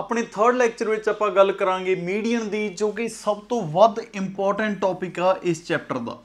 ਆਪਣੇ 3rd lecture ਵਿੱਚ ਆਪਾਂ ਗੱਲ ਕਰਾਂਗੇ ਮੀਡੀਅਨ ਦੀ ਜੋ ਕਿ ਸਭ ਤੋਂ ਵੱਧ ਇੰਪੋਰਟੈਂਟ ਟੌਪਿਕ ਆ ਇਸ ਚੈਪਟਰ ਦਾ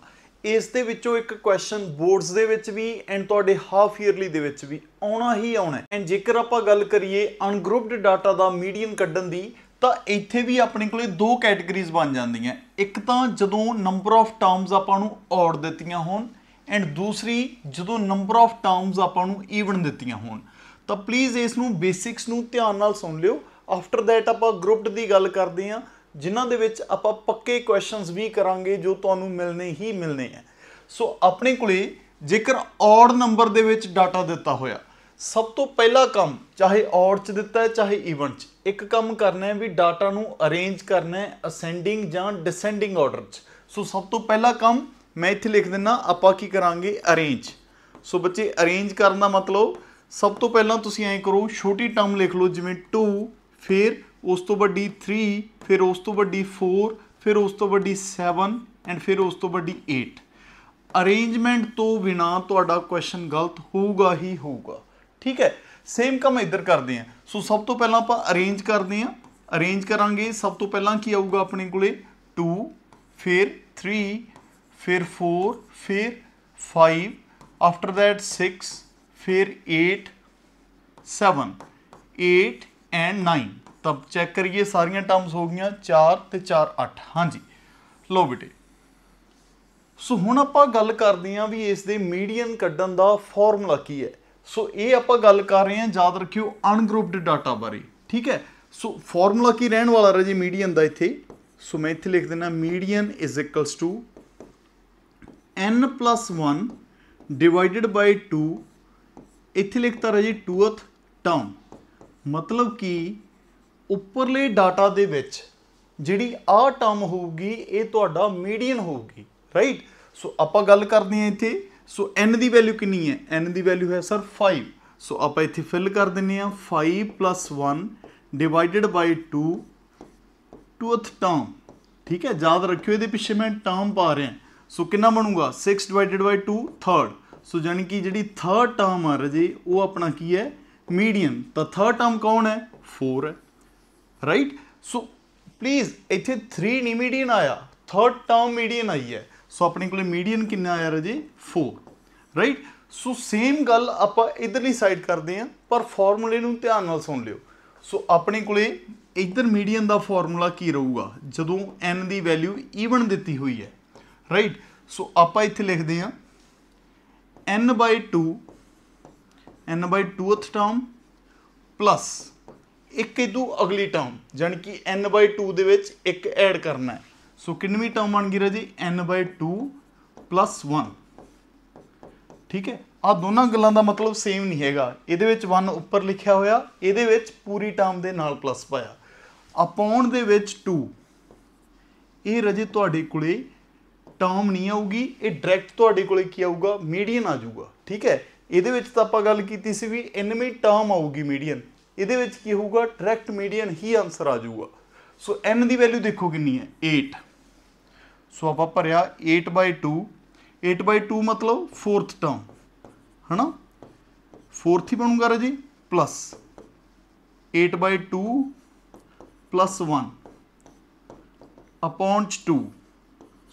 ਇਸ ਦੇ ਵਿੱਚੋਂ ਇੱਕ ਕੁਐਸਚਨ ਬੋਰਡਸ ਦੇ ਵਿੱਚ ਵੀ ਐਂਡ ਤੁਹਾਡੇ ਹਾਫ ਇਅਰਲੀ ਦੇ ਵਿੱਚ ਵੀ ਆਉਣਾ ਹੀ ਆਉਣਾ ਐਂਡ ਜੇਕਰ ਆਪਾਂ ਗੱਲ ਕਰੀਏ ਅਨਗਰੁੱਪਡ ਡਾਟਾ ਦਾ ਮੀਡੀਅਨ ਕੱਢਣ ਦੀ ਤਾਂ ਇੱਥੇ ਵੀ ਆਪਣੇ ਕੋਲੇ ਦੋ ਕੈਟਾਗਰੀਜ਼ ਬਣ ਜਾਂਦੀਆਂ ਇੱਕ ਤਾਂ ਜਦੋਂ ਨੰਬਰ ਆਫ ਟਰਮਸ ਆਪਾਂ ਨੂੰ ਔਡ ਦਿੱਤੀਆਂ ਹੋਣ ਐਂਡ ਦੂਸਰੀ ਜਦੋਂ ਨੰਬਰ ਆਫ ਟਰਮਸ ਆਪਾਂ ਨੂੰ ਈਵਨ ਦਿੱਤੀਆਂ ਹੋਣ ਤਾਂ ਪਲੀਜ਼ ਇਸ ਨੂੰ ਬੇਸਿਕਸ ਨੂੰ ਧਿਆਨ ਨਾਲ ਸੁਣ ਲਿਓ ਆਫਟਰ ਥੈਟ ਆਪਾਂ ਗਰੁੱਪਡ ਦੀ ਗੱਲ ਕਰਦੇ ਆ ਜਿਨ੍ਹਾਂ ਦੇ ਵਿੱਚ ਆਪਾਂ ਪੱਕੇ ਕੁਐਸਚਨਸ ਵੀ ਕਰਾਂਗੇ ਜੋ ਤੁਹਾਨੂੰ ਮਿਲਨੇ ਹੀ ਮਿਲਨੇ ਆ ਸੋ ਆਪਣੇ ਕੋਲੇ ਜੇਕਰ ਔਡ ਨੰਬਰ ਦੇ ਵਿੱਚ ਡਾਟਾ ਦਿੱਤਾ ਹੋਇਆ ਸਭ ਤੋਂ ਪਹਿਲਾ ਕੰਮ ਚਾਹੇ ਔਡ ਚ ਦਿੱਤਾ ਹੈ ਚਾਹੇ ਈਵਨ ਚ ਇੱਕ ਕੰਮ ਕਰਨਾ ਹੈ ਵੀ ਡਾਟਾ ਨੂੰ ਅਰੇਂਜ ਕਰਨਾ ਹੈ ਅਸੈਂਡਿੰਗ ਜਾਂ ਡਿਸੈਂਡਿੰਗ ਆਰਡਰ ਚ ਸੋ ਸਭ ਤੋਂ ਪਹਿਲਾ ਕੰਮ ਮੈਂ ਇੱਥੇ ਲਿਖ ਦਿੰਨਾ ਆਪਾਂ ਕੀ ਕਰਾਂਗੇ ਅਰੇਂਜ ਸੋ ਬੱਚੇ ਅਰੇਂਜ ਕਰਨ ਦਾ ਮਤਲਬ ਸਭ ਤੋਂ ਪਹਿਲਾਂ ਤੁਸੀਂ ਐਂ ਕਰੋ ਛੋਟੀ ਟਰਮ ਲਿਖ ਲਓ ਜਿਵੇਂ 2 फिर उस तो वीडी थ्री फिर उस तो वीडी फोर फिर उस तो वीडी सैवन एंड फिर उस तो वीडी एट अरेजमेंट तो बिना थोड़ा तो क्वेश्चन गलत होगा ही होगा ठीक है सेम कम इधर करते हैं सो सब तो पहला आप अरेज करते हैं अरेज करा सब तो पहला की आऊगा अपने को टू फिर थ्री फिर फोर फिर फाइव आफ्टर दैट सिक्स फिर एट सैवन एट ਐਂਡ 9 ਤਾਂ ਚੈੱਕ ਕਰੀਏ ਸਾਰੀਆਂ ਟਰਮਸ ਹੋ ਗਈਆਂ 4 ਤੇ 4 8 ਹਾਂਜੀ ਲੋ ਬੇਟੇ ਸੋ ਹੁਣ ਆਪਾਂ ਗੱਲ ਕਰਦੇ ਹਾਂ ਵੀ ਇਸ ਦੇ ਮੀਡੀਅਨ ਕੱਢਣ ਦਾ ਫਾਰਮੂਲਾ ਕੀ ਹੈ ਸੋ ਇਹ ਆਪਾਂ ਗੱਲ ਕਰ ਰਹੇ ਹਾਂ ਯਾਦ ਰੱਖਿਓ ਅਨਗਰੁੱਪਡ ਡਾਟਾ ਬਾਰੇ ਠੀਕ ਹੈ ਸੋ ਫਾਰਮੂਲਾ ਕੀ ਰਹਿਣ ਵਾਲਾ ਜੀ ਮੀਡੀਅਨ ਦਾ ਇੱਥੇ ਸੋ ਮੈਂ ਇੱਥੇ ਲਿਖ ਦਿੰਦਾ median is equals to n 1 divided by 2 ਇੱਥੇ ਲਿਖਤਾ ਜੀ 2th ਟਰਮ ਮਤਲਬ ਕਿ ਉੱਪਰਲੇ ਡਾਟਾ ਦੇ ਵਿੱਚ ਜਿਹੜੀ ਆ ਟਰਮ ਹੋਊਗੀ ਇਹ ਤੁਹਾਡਾ ਮੀਡੀਅਨ ਹੋਊਗੀ ਰਾਈਟ ਸੋ ਆਪਾਂ ਗੱਲ ਕਰਦੇ ਹਾਂ ਇੱਥੇ ਸੋ n ਦੀ ਵੈਲਿਊ ਕਿੰਨੀ ਹੈ n ਦੀ ਵੈਲਿਊ ਹੈ ਸਰ 5 ਸੋ ਆਪਾਂ ਇੱਥੇ ਫਿਲ ਕਰ ਦਿੰਨੇ ਆ 5 1 ਡਿਵਾਈਡਡ ਬਾਈ 2 ਟੂਥ ਟਰਮ ਠੀਕ ਹੈ ਯਾਦ ਰੱਖਿਓ ਇਹਦੇ ਪਿੱਛੇ ਮੈਂ ਟਰਮ ਪਾ ਰਿਹਾ ਸੋ ਕਿੰਨਾ ਬਣੂਗਾ 6 ਡਿਵਾਈਡਡ ਬਾਈ 2 ਥਰਡ ਸੋ ਜਾਨੀ ਕਿ ਜਿਹੜੀ ਥਰਡ ਟਰਮ ਆ ਰਜੇ ਉਹ ਆਪਣਾ ਕੀ ਹੈ ਕਮੀਡੀਅਨ ਤਾਂ ਥਰਡ ਟਰਮ ਕੌਣ ਹੈ 4 ਹੈ ਰਾਈਟ ਸੋ ਪਲੀਜ਼ ਇੱਥੇ 3 ਨਹੀਂ ਮੀਡੀਅਨ ਆਇਆ ਥਰਡ ਟਰਮ ਮੀਡੀਅਨ ਆਈ ਹੈ ਸੋ ਆਪਣੇ ਕੋਲੇ ਮੀਡੀਅਨ ਕਿੰਨਾ ਆਇਆ ਰਜੇ 4 ਰਾਈਟ ਸੋ ਸੇਮ ਗੱਲ ਆਪਾਂ ਇਧਰਲੀ ਸਾਈਡ ਕਰਦੇ ਆ ਪਰ ਫਾਰਮੂਲੇ ਨੂੰ ਧਿਆਨ ਨਾਲ ਸੁਣ ਲਿਓ ਸੋ ਆਪਣੇ ਕੋਲੇ ਇਧਰ ਮੀਡੀਅਨ ਦਾ ਫਾਰਮੂਲਾ ਕੀ ਰਹੂਗਾ ਜਦੋਂ n ਦੀ ਵੈਲਿਊ ਈਵਨ ਦਿੱਤੀ ਹੋਈ ਹੈ ਰਾਈਟ ਸੋ ਆਪਾਂ ਇੱਥੇ ਲਿਖਦੇ ਆ n/2 n ਬਾਈ 2th ਟਰਮ ਪਲੱਸ ਇੱਕ ਇਦੋਂ ਅਗਲੀ ਟਰਮ ਜਾਨ ਕਿ n ਬਾਈ 2 ਦੇ ਵਿੱਚ ਇੱਕ ਐਡ ਕਰਨਾ ਹੈ ਸੋ ਕਿੰਨੀ ਟਰਮ ਬਣ ਗਈ ਰਾਜੀ n ਬਾਈ 2 ਪਲੱਸ 1 ਠੀਕ ਹੈ ਆ ਦੋਨਾਂ ਗੱਲਾਂ ਦਾ ਮਤਲਬ ਸੇਮ ਨਹੀਂ ਹੈਗਾ ਇਹਦੇ ਵਿੱਚ 1 ਉੱਪਰ ਲਿਖਿਆ ਹੋਇਆ ਇਹਦੇ ਵਿੱਚ ਪੂਰੀ ਟਰਮ ਦੇ ਨਾਲ ਪਲੱਸ ਪਾਇਆ ਅਪੌਨ ਦੇ ਵਿੱਚ 2 ਇਹ ਰਜੇ ਤੁਹਾਡੇ ਕੋਲੇ ਟਰਮ ਨਹੀਂ ਆਊਗੀ ਇਹ ਡਾਇਰੈਕਟ ਤੁਹਾਡੇ ਕੋਲੇ ਕੀ ਆਊਗਾ ਮੀਡੀਅਨ ਆ ਜਾਊਗਾ ਠੀਕ ਹੈ ਇਹਦੇ ਵਿੱਚ ਤਾਂ ਆਪਾਂ ਗੱਲ ਕੀਤੀ ਸੀ ਵੀ ਐਨਮੀ ਟਰਮ ਆਊਗੀ ਮੀਡੀਅਨ ਇਹਦੇ ਵਿੱਚ ਕੀ ਹੋਊਗਾ ਡਾਇਰੈਕਟ ਮੀਡੀਅਨ ਹੀ ਆਨਸਰ ਆ ਜਾਊਗਾ ਸੋ n ਦੀ ਵੈਲਿਊ ਦੇਖੋ ਕਿੰਨੀ ਹੈ 8 ਸੋ ਆਪਾਂ ਭਰਿਆ 8/2 8/2 ਮਤਲਬ 4th ਟਰਮ ਹਨਾ 4th ਹੀ ਬਣੂਗਾ ਰਜੀ ਪਲੱਸ 8/2 1 ਅਪੌਨ 2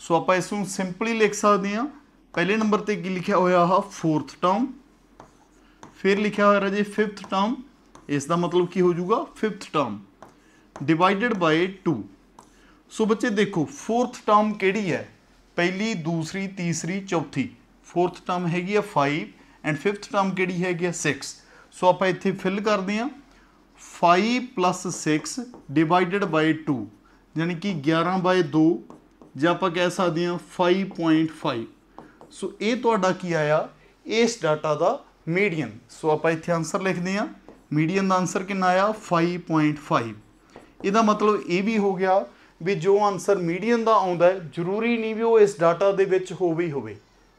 ਸੋ ਆਪਾਂ ਇਸ ਨੂੰ ਸਿੰਪਲੀ ਲਿਖ ਸਕਦੇ ਹਾਂ ਪਹਿਲੇ ਨੰਬਰ ਤੇ ਕੀ ਲਿਖਿਆ ਹੋਇਆ ਆ 4th ਟਰਮ फिर लिखा हुआ राजे फिफ्थ टर्म इसका मतलब की होजूगा fifth term divided by two so बच्चे देखो फोर्थ टर्म कि है पहली दूसरी तीसरी चौथी फोर्थ टर्म हैगी फाइव एंड फिफ्थ टर्म कि सिक्स सो आप इतने फिल कर हैं five plus six divided by two यानी कि ग्यारह बाय दो आप कह सकते हैं फाइव पॉइंट फाइव सो यह आया इस डाटा का ਮੀਡੀਅਨ ਸੋ ਆਪਾਂ ਇੱਥੇ ਆਨਸਰ ਲਿਖਦੇ ਆ ਮੀਡੀਅਨ ਦਾ ਆਨਸਰ ਕਿੰਨਾ ਆਇਆ 5.5 ਇਹਦਾ ਮਤਲਬ ਇਹ ਵੀ ਹੋ ਗਿਆ ਵੀ ਜੋ ਆਨਸਰ ਮੀਡੀਅਨ ਦਾ ਆਉਂਦਾ ਹੈ ਜ਼ਰੂਰੀ ਨਹੀਂ ਵੀ ਉਹ ਇਸ ਡਾਟਾ ਦੇ ਵਿੱਚ ਹੋਵੇ ਹੀ ਹੋਵੇ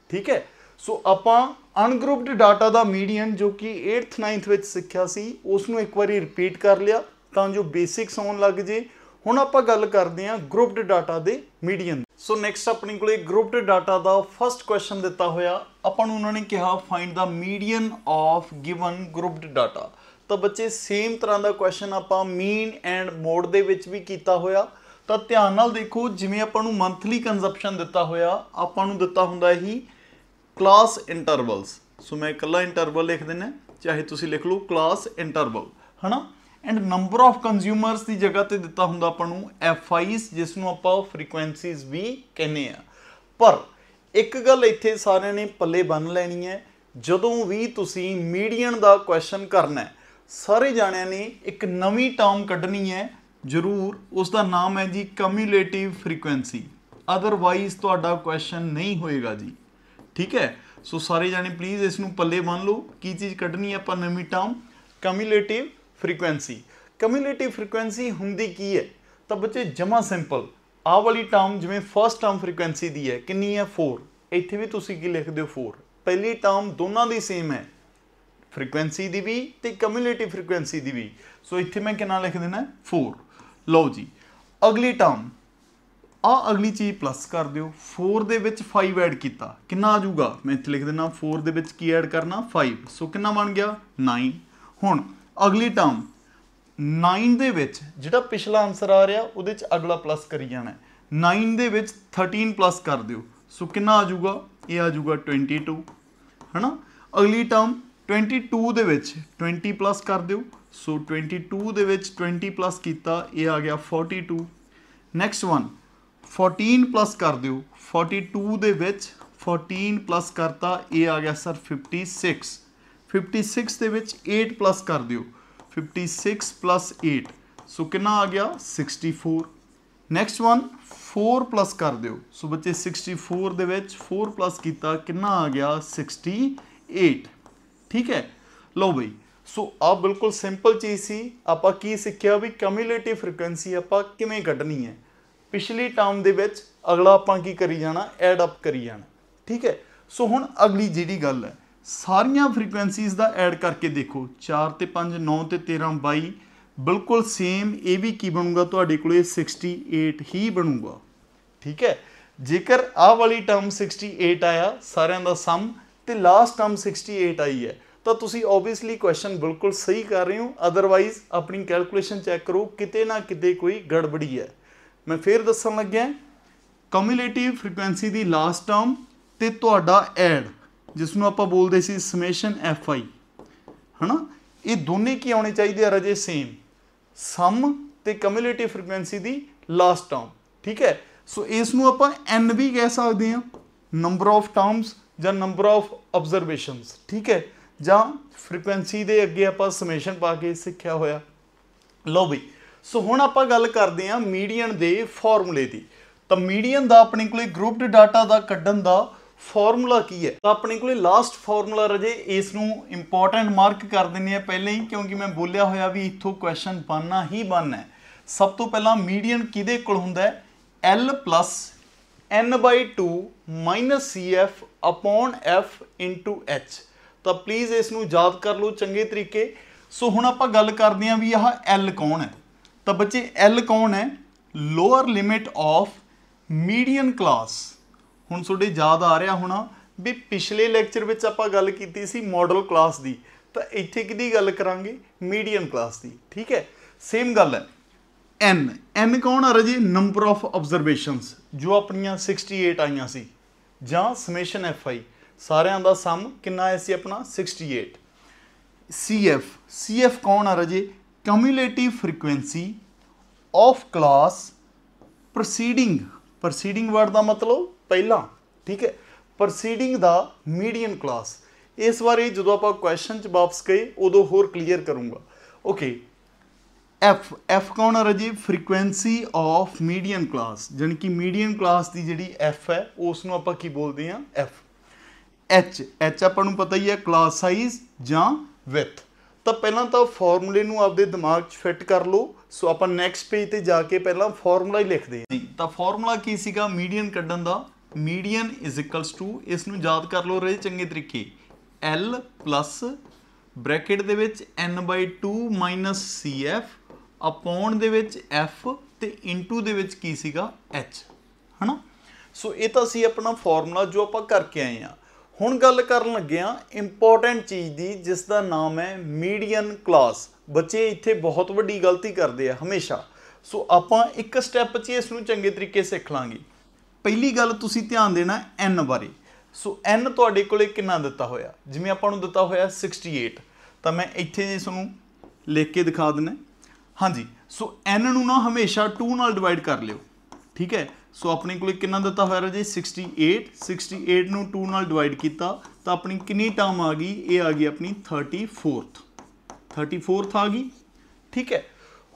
ਠੀਕ ਹੈ ਸੋ ਆਪਾਂ ਅਨਗਰੁੱਪਡ ਡਾਟਾ ਦਾ ਮੀਡੀਅਨ ਜੋ ਕਿ 8th 9th ਵਿੱਚ ਸਿੱਖਿਆ ਸੀ ਉਸ ਨੂੰ ਇੱਕ ਵਾਰੀ ਰਿਪੀਟ ਕਰ ਲਿਆ ਤਾਂ ਜੋ ਬੇਸਿਕਸ ਆਉਣ ਲੱਗ ਜੇ ਹੁਣ ਆਪਾਂ ਗੱਲ ਕਰਦੇ ਹਾਂ ਗਰੁੱਪਡ ਡਾਟਾ ਦੇ ਮੀਡੀਅਨ ਸੋ ਨੈਕਸਟ ਆਪਣੀ ਕੋਲੇ ਗਰੁੱਪਡ ਡਾਟਾ ਦਾ ਫਰਸਟ ਕੁਐਸਚਨ ਦਿੱਤਾ ਹੋਇਆ ਆਪਾਂ ਨੂੰ ਉਹਨਾਂ ਨੇ ਕਿਹਾ ਫਾਈਂਡ ਦਾ median of given grouped data ਤਾਂ ਬੱਚੇ ਸੇਮ ਤਰ੍ਹਾਂ ਦਾ ਕੁਐਸਚਨ ਆਪਾਂ ਮੀਨ ਐਂਡ ਮੋਡ ਦੇ ਵਿੱਚ ਵੀ ਕੀਤਾ ਹੋਇਆ ਤਾਂ ਧਿਆਨ ਨਾਲ ਦੇਖੋ ਜਿਵੇਂ ਆਪਾਂ ਨੂੰ ਮੰਥਲੀ ਕੰਜ਼ਪਸ਼ਨ ਦਿੱਤਾ ਹੋਇਆ ਆਪਾਂ ਨੂੰ ਦਿੱਤਾ ਹੁੰਦਾ ਹੀ ਕਲਾਸ ਇੰਟਰਵਲਸ ਸੋ ਮੈਂ ਇਕੱਲਾ ਇੰਟਰਵਲ ਲਿਖ ਦਿੰਨਾ ਚਾਹੇ ਤੁਸੀਂ ਲਿਖ ਲਓ ਕਲਾਸ ਇੰਟਰਵਲ ਹਨਾ ਐਂਡ ਨੰਬਰ ਆਫ ਕੰਜ਼ਿਊਮਰਸ ਦੀ ਜਗ੍ਹਾ ਤੇ ਦਿੱਤਾ ਹੁੰਦਾ ਆਪਾਂ ਨੂੰ ਐਫ ਆਈਸ ਜਿਸ ਨੂੰ ਆਪਾਂ ਫ੍ਰੀਕੁਐਂਸੀਜ਼ ਵੀ ਕਹਿੰਦੇ ਆ ਪਰ ਇੱਕ ਗੱਲ ਇੱਥੇ ਸਾਰਿਆਂ ਨੇ ਪੱਲੇ ਬੰਨ ਲੈਣੀ ਹੈ ਜਦੋਂ ਵੀ ਤੁਸੀਂ ਮੀਡੀਅਨ ਦਾ ਕੁਐਸਚਨ ਕਰਨਾ ਹੈ ਸਾਰੇ ਜਾਣਿਆਂ ਨੇ ਇੱਕ ਨਵੀਂ ਟਰਮ ਕੱਢਣੀ ਹੈ ਜ਼ਰੂਰ ਉਸ ਦਾ ਨਾਮ ਹੈ ਜੀ ਕਮਿਊਲੇਟਿਵ ਫ੍ਰੀਕੁਐਂਸੀ ਅਦਰਵਾਈਜ਼ ਤੁਹਾਡਾ ਕੁਐਸਚਨ ਨਹੀਂ ਹੋਏਗਾ ਜੀ ਠੀਕ ਹੈ ਸੋ ਸਾਰੇ ਜਾਣੇ ਪਲੀਜ਼ ਇਸ ਨੂੰ ਪੱਲੇ ਬੰਨ ਲਓ ਕੀ ਚੀਜ਼ ਕੱਢਣੀ ਹੈ ਆਪਾਂ ਨਵੀਂ term cumulative frequency cumulative frequency ਹੁੰਦੀ ਕੀ ਹੈ ਤਾਂ ਬੱਚੇ ਜਮਾ ਸਿੰਪਲ ਆਹ ਵਾਲੀ ਟਰਮ ਜਿਵੇਂ ਫਰਸਟ ਟਰਮ ਫ੍ਰੀਕੁਐਂਸੀ ਦੀ ਹੈ ਕਿੰਨੀ ਹੈ 4 ਇੱਥੇ ਵੀ ਤੁਸੀਂ ਕੀ ਲਿਖਦੇ ਹੋ 4 ਪਹਿਲੀ ਟਰਮ ਦੋਨਾਂ ਦੀ ਸੇਮ ਹੈ ਫ੍ਰੀਕੁਐਂਸੀ ਦੀ ਵੀ ਤੇ ਕਮਿਊਲੇਟਿਵ ਫ੍ਰੀਕੁਐਂਸੀ ਦੀ ਵੀ ਸੋ ਇੱਥੇ ਮੈਂ ਕਿੰਨਾ ਲਿਖ ਦੇਣਾ 4 ਲਓ ਜੀ ਅਗਲੀ ਟਰਮ ਆ ਅਗਲੀ ਚੀਜ਼ ਪਲੱਸ ਕਰ ਦਿਓ 4 ਦੇ ਵਿੱਚ 5 ਐਡ ਕੀਤਾ ਕਿੰਨਾ ਆ ਜਾਊਗਾ ਮੈਂ ਇੱਥੇ ਲਿਖ ਦੇਣਾ 4 ਦੇ ਵਿੱਚ ਕੀ ਐਡ ਕਰਨਾ 5 ਸੋ ਕਿੰਨਾ ਬਣ ਗਿਆ 9 ਹੁਣ ਅਗਲੀ ਟਰਮ 9 ਦੇ ਵਿੱਚ ਜਿਹੜਾ ਪਿਛਲਾ ਆਨਸਰ ਆ ਰਿਹਾ ਉਹਦੇ ਚ ਅਗਲਾ ਪਲੱਸ ਕਰੀ ਜਾਣਾ 9 ਦੇ ਵਿੱਚ 13 ਪਲੱਸ ਕਰ ਦਿਓ ਸੋ ਕਿੰਨਾ ਆ ਜਾਊਗਾ ਇਹ ਆ ਜਾਊਗਾ 22 ਹਨਾ ਅਗਲੀ ਟਰਮ 22 ਦੇ ਵਿੱਚ 20 ਪਲੱਸ ਕਰ ਦਿਓ ਸੋ 22 ਦੇ ਵਿੱਚ 20 ਪਲੱਸ ਕੀਤਾ ਇਹ ਆ ਗਿਆ 42 ਨੈਕਸਟ ਵਨ 14 ਪਲੱਸ ਕਰ ਦਿਓ 42 ਦੇ ਵਿੱਚ 14 ਪਲੱਸ ਕਰਤਾ ਇਹ ਆ ਗਿਆ ਸਰ 56 56 ਦੇ ਵਿੱਚ 8 ਪਲੱਸ ਕਰ ਦਿਓ 56 plus 8 ਸੋ ਕਿੰਨਾ ਆ ਗਿਆ 64 ਨੈਕਸਟ ਵਨ 4 ਪਲੱਸ ਕਰ ਦਿਓ ਸੋ ਬੱਚੇ 64 ਦੇ ਵਿੱਚ 4 ਪਲੱਸ ਕੀਤਾ ਕਿੰਨਾ ਆ ਗਿਆ 68 ਠੀਕ ਹੈ ਲਓ ਬਈ ਸੋ ਆ ਬਿਲਕੁਲ ਸਿੰਪਲ ਚੀਜ਼ ਸੀ ਆਪਾਂ ਕੀ ਸਿੱਖਿਆ ਵੀ ਕਮਿਊਲੇਟਿਵ ਫ੍ਰੀਕਵੈਂਸੀ ਆਪਾਂ ਕਿਵੇਂ ਕੱਢਣੀ ਹੈ ਪਿਛਲੀ ਟਰਮ ਦੇ ਵਿੱਚ ਅਗਲਾ ਆਪਾਂ ਕੀ ਕਰੀ ਜਾਣਾ ਐਡ ਅਪ ਕਰੀ ਜਾਣਾ ਠੀਕ ਹੈ ਸੋ ਹੁਣ ਅਗਲੀ ਜਿਹੜੀ ਗੱਲ ਹੈ ਸਾਰੀਆਂ ਫ੍ਰੀਕੁਐਂਸੀਜ਼ ਦਾ ਐਡ ਕਰਕੇ ਦੇਖੋ 4 ਤੇ 5 9 ਤੇ 13 22 ਬਿਲਕੁਲ ਸੇਮ ਇਹ ਵੀ ਕੀ ਬਣੂਗਾ ਤੁਹਾਡੇ ਕੋਲੇ 68 ਹੀ ਬਣੂਗਾ ਠੀਕ ਹੈ ਜੇਕਰ ਆਹ ਵਾਲੀ ਟਰਮ 68 ਆਇਆ ਸਾਰਿਆਂ ਦਾ ਸਮ ਤੇ ਲਾਸਟ ਟਰਮ 68 ਆਈ ਹੈ ਤਾਂ ਤੁਸੀਂ ਆਬਵੀਅਸਲੀ ਕੁਐਸਚਨ ਬਿਲਕੁਲ ਸਹੀ ਕਰ ਰਹੇ ਹੋ ਅਦਰਵਾਈਜ਼ ਆਪਣੀ ਕੈਲਕੂਲੇਸ਼ਨ ਚੈੱਕ ਕਰੋ ਕਿਤੇ ਨਾ ਕਿਤੇ ਕੋਈ ਗੜਬੜੀ ਹੈ ਮੈਂ ਫੇਰ ਦੱਸਣ ਲੱਗਿਆ ਕਮਿਊਲੇਟਿਵ ਫ੍ਰੀਕੁਐਂਸੀ ਦੀ ਲਾਸਟ ਟਰਮ ਤੇ ਤੁਹਾਡਾ ਐਡ ਜਿਸ ਨੂੰ ਆਪਾਂ ਬੋਲਦੇ ਸੀ ਸਮੇਸ਼ਨ ਐਫ ਆਈ ਹਨਾ ਇਹ ਦੋਨੇ ਕੀ ਆਉਣੇ ਚਾਹੀਦੇ ਆ ਰਜੇ ਸੇਮ ਸਮ ਤੇ ਕਮਿਊਲੇਟਿਵ ਫ੍ਰੀਕੁਐਂਸੀ ਦੀ ਲਾਸਟ ਟਰਮ ਠੀਕ ਹੈ ਸੋ ਇਸ ਨੂੰ ਆਪਾਂ ਐਨ ਵੀ ਕਹਿ ਸਕਦੇ ਹਾਂ ਨੰਬਰ ਆਫ ਟਰਮਸ ਜਾਂ ਨੰਬਰ ਆਫ ਆਬਜ਼ਰਵੇਸ਼ਨਸ ਠੀਕ ਹੈ ਜਾਂ ਫ੍ਰੀਕੁਐਂਸੀ ਦੇ ਅੱਗੇ ਆਪਾਂ ਸਮੇਸ਼ਨ ਪਾ ਕੇ ਸਿੱਖਿਆ ਹੋਇਆ ਲਓ ਬਈ ਸੋ ਹੁਣ ਆਪਾਂ ਗੱਲ ਕਰਦੇ ਹਾਂ ਮੀਡੀਅਨ ਦੇ ਫਾਰਮੂਲੇ ਦੀ ਤਾਂ ਮੀਡੀਅਨ ਦਾ ਆਪਣੇ ਕੋਲੇ ਗਰੁੱਪਡ ਡਾਟਾ ਦਾ ਕੱਢਣ ਦਾ ਫਾਰਮੂਲਾ ਕੀ ਹੈ ਤਾਂ ਆਪਣੇ ਕੋਲੇ ਲਾਸਟ ਫਾਰਮੂਲਾ ਰਜੇ ਇਸ ਨੂੰ ਇੰਪੋਰਟੈਂਟ ਮਾਰਕ ਕਰ ਦਿੰਨੇ ਆ ਪਹਿਲਾਂ ਹੀ ਕਿਉਂਕਿ ਮੈਂ ਬੋਲਿਆ ਹੋਇਆ ਵੀ ਇੱਥੋਂ ਕੁਐਸਚਨ ਬਣਨਾ ਹੀ ਬਣਨਾ ਹੈ ਸਭ ਤੋਂ ਪਹਿਲਾਂ ਮੀਡੀਅਨ ਕਿਹਦੇ ਕੋਲ ਹੁੰਦਾ ਹੈ L n/2 Cf f H ਤਾਂ ਪਲੀਜ਼ ਇਸ ਨੂੰ ਯਾਦ ਕਰ ਲਓ ਚੰਗੇ ਤਰੀਕੇ ਸੋ ਹੁਣ ਆਪਾਂ ਗੱਲ ਕਰਦੇ ਆ ਵੀ ਆਹ L ਕੌਣ ਹੈ ਤਾਂ ਬੱਚੇ L ਕੌਣ ਹੈ lower limit of median class ਹੁਣ ਤੁਹਾਡੇ ਯਾਦ ਆ ਰਿਹਾ ਹੋਣਾ ਵੀ ਪਿਛਲੇ ਲੈਕਚਰ ਵਿੱਚ ਆਪਾਂ ਗੱਲ ਕੀਤੀ ਸੀ ਮਾਡਲ ਕਲਾਸ ਦੀ ਤਾਂ ਇੱਥੇ ਕਿਹਦੀ ਗੱਲ ਕਰਾਂਗੇ ਮੀਡੀਅਨ ਕਲਾਸ ਦੀ ਠੀਕ ਹੈ ਸੇਮ ਗੱਲ ਹੈ n n ਕੌਣ ਆ ਰਜੇ ਨੰਬਰ ਆਫ ਆਬਜ਼ਰਵੇਸ਼ਨਸ ਜੋ ਆਪਣੀਆਂ 68 ਆਈਆਂ ਸੀ ਜਾਂ ਸਮੇਸ਼ਨ fi ਸਾਰਿਆਂ ਦਾ ਸਮ ਕਿੰਨਾ ਆਇਆ ਸੀ ਆਪਣਾ 68 cf cf ਕੌਣ ਆ ਰਜੇ cumulative frequency of class preceding preceding word ਦਾ ਮਤਲਬ ਪਹਿਲਾਂ ਠੀਕ ਹੈ ਪ੍ਰੋਸੀਡਿੰਗ ਦਾ ਮੀਡੀਅਨ ਕਲਾਸ ਇਸ ਬਾਰੇ ਜਦੋਂ ਆਪਾਂ ਕੁਐਸਚਨ ਚ ਵਾਪਸ ਗਏ ਉਦੋਂ ਹੋਰ ਕਲੀਅਰ ਕਰੂੰਗਾ ਓਕੇ ਐਫ ਐਫ ਕੌਣ ਹੈ ਰਜੀ ਫ੍ਰੀਕਵੈਂਸੀ ਆਫ ਮੀਡੀਅਨ ਕਲਾਸ ਜਾਨੀ ਕਿ ਮੀਡੀਅਨ ਕਲਾਸ ਦੀ ਜਿਹੜੀ ਐਫ ਹੈ ਉਸ ਨੂੰ ਆਪਾਂ ਕੀ ਬੋਲਦੇ ਆ ਐਫ ਐਚ ਐਚ ਆਪਾਂ ਨੂੰ ਪਤਾ ਹੀ ਹੈ ਕਲਾਸ ਸਾਈਜ਼ ਜਾਂ ਵਿਥ ਤਾਂ ਪਹਿਲਾਂ ਤਾਂ ਫਾਰਮੂਲੇ ਨੂੰ ਆਪਦੇ ਦਿਮਾਗ 'ਚ ਫਿੱਟ ਕਰ ਲਓ ਸੋ ਆਪਾਂ ਨੈਕਸਟ ਪੇਜ ਤੇ ਜਾ ਕੇ ਪਹਿਲਾਂ ਫਾਰਮੂਲਾ ਹੀ ਲਿਖਦੇ ਹਾਂ ਤਾਂ ਫਾਰਮੂਲਾ ਕੀ ਸੀਗਾ ਮੀਡੀਅਨ ਕੱਢਣ ਦਾ ਮੀਡੀਅਨ ਇਜ਼ ਇਕੁਅਲਸ ਟੂ ਇਸ ਨੂੰ ਯਾਦ ਕਰ ਲਓ ਰੇ ਚੰਗੇ ਤਰੀਕੇ L ਬ੍ਰੈਕਟ ਦੇ ਵਿੱਚ n/2 CF ਅਪੋਨ ਦੇ ਵਿੱਚ F ਤੇ ਇਨਟੂ ਦੇ ਵਿੱਚ ਕੀ ਸੀਗਾ H ਹਨਾ ਸੋ ਇਹ ਤਾਂ ਸੀ ਆਪਣਾ ਫਾਰਮੂਲਾ ਜੋ ਆਪਾਂ ਕਰਕੇ ਆਏ ਆ ਹੁਣ ਗੱਲ ਕਰਨ ਲੱਗੇ ਆ ਇੰਪੋਰਟੈਂਟ ਚੀਜ਼ ਦੀ ਜਿਸ ਦਾ ਨਾਮ ਹੈ ਮੀਡੀਅਨ ਕਲਾਸ ਬੱਚੇ ਇੱਥੇ ਬਹੁਤ ਵੱਡੀ ਗਲਤੀ ਕਰਦੇ ਆ ਹਮੇਸ਼ਾ ਸੋ ਆਪਾਂ ਇੱਕ ਸਟੈਪ 'ਚ ਇਸ ਨੂੰ ਚੰਗੇ ਤਰੀਕੇ ਸਿੱਖ ਲਾਂਗੇ ਪਹਿਲੀ ਗੱਲ ਤੁਸੀਂ ਧਿਆਨ ਦੇਣਾ n ਬਾਰੇ ਸੋ n ਤੁਹਾਡੇ ਕੋਲੇ ਕਿੰਨਾ ਦਿੱਤਾ ਹੋਇਆ ਜਿਵੇਂ ਆਪਾਂ ਨੂੰ ਦਿੱਤਾ ਹੋਇਆ 68 ਤਾਂ ਮੈਂ ਇੱਥੇ ਜੀ ਤੁਹਾਨੂੰ ਲਿਖ ਕੇ ਦਿਖਾ ਦਿੰਨਾ ਹਾਂਜੀ ਸੋ n ਨੂੰ ਨਾ ਹਮੇਸ਼ਾ 2 ਨਾਲ ਡਿਵਾਈਡ ਕਰ ਲਿਓ ਠੀਕ ਹੈ ਸੋ ਆਪਣੇ ਕੋਲੇ ਕਿੰਨਾ ਦਿੱਤਾ ਹੋਇਆ ਜੀ 68 68 ਨੂੰ 2 ਨਾਲ ਡਿਵਾਈਡ ਕੀਤਾ ਤਾਂ ਆਪਣੀ ਕਿੰਨੀ ਟਰਮ ਆ ਗਈ ਇਹ ਆ ਗਈ ਆਪਣੀ 34th 34th ਆ ਗਈ ਠੀਕ ਹੈ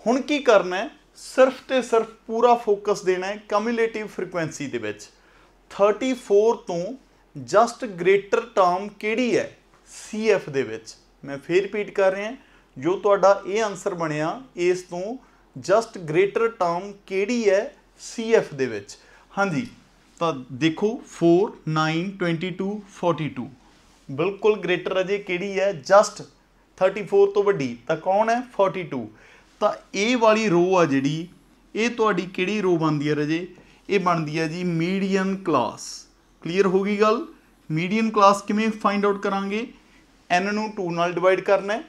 ਹੁਣ ਕੀ ਕਰਨਾ ਹੈ ਸਿਰਫ ਤੇ ਸਿਰਫ ਪੂਰਾ ਫੋਕਸ ਦੇਣਾ ਹੈ ਕਮਿਊਲੇਟਿਵ ਫ੍ਰੀਕੁਐਂਸੀ ਦੇ ਵਿੱਚ 34 ਤੋਂ ਜਸਟ ਗ੍ਰੇਟਰ ਟਰਮ ਕਿਹੜੀ ਹੈ CF ਦੇ ਵਿੱਚ ਮੈਂ ਫੇਰ ਰਿਪੀਟ ਕਰ ਰਿਹਾ ਜੋ ਤੁਹਾਡਾ ਇਹ ਆਨਸਰ ਬਣਿਆ ਇਸ ਤੋਂ ਜਸਟ ਗ੍ਰੇਟਰ ਟਰਮ ਕਿਹੜੀ ਹੈ CF ਦੇ ਵਿੱਚ ਹਾਂਜੀ ਤਾਂ ਦੇਖੋ 4 9 22 42 ਬਿਲਕੁਲ ਗ੍ਰੇਟਰ ਅਜੇ ਕਿਹੜੀ ਹੈ ਜਸਟ 34 ਤੋਂ ਵੱਡੀ ਤਾਂ ਕੌਣ ਹੈ 42 ਤਾਂ ਇਹ ਵਾਲੀ ਰੋ ਆ ਜਿਹੜੀ ਇਹ ਤੁਹਾਡੀ ਕਿਹੜੀ ਰੋ ਬਣਦੀ ਹੈ ਰਜੇ ਇਹ ਬਣਦੀ ਹੈ ਜੀ ਮੀਡੀਅਨ ਕਲਾਸ ਕਲੀਅਰ ਹੋ ਗਈ ਗੱਲ ਮੀਡੀਅਨ ਕਲਾਸ ਕਿਵੇਂ ਫਾਈਂਡ ਆਊਟ ਕਰਾਂਗੇ n ਨੂੰ 2 ਨਾਲ ਡਿਵਾਈਡ ਕਰਨਾ ਹੈ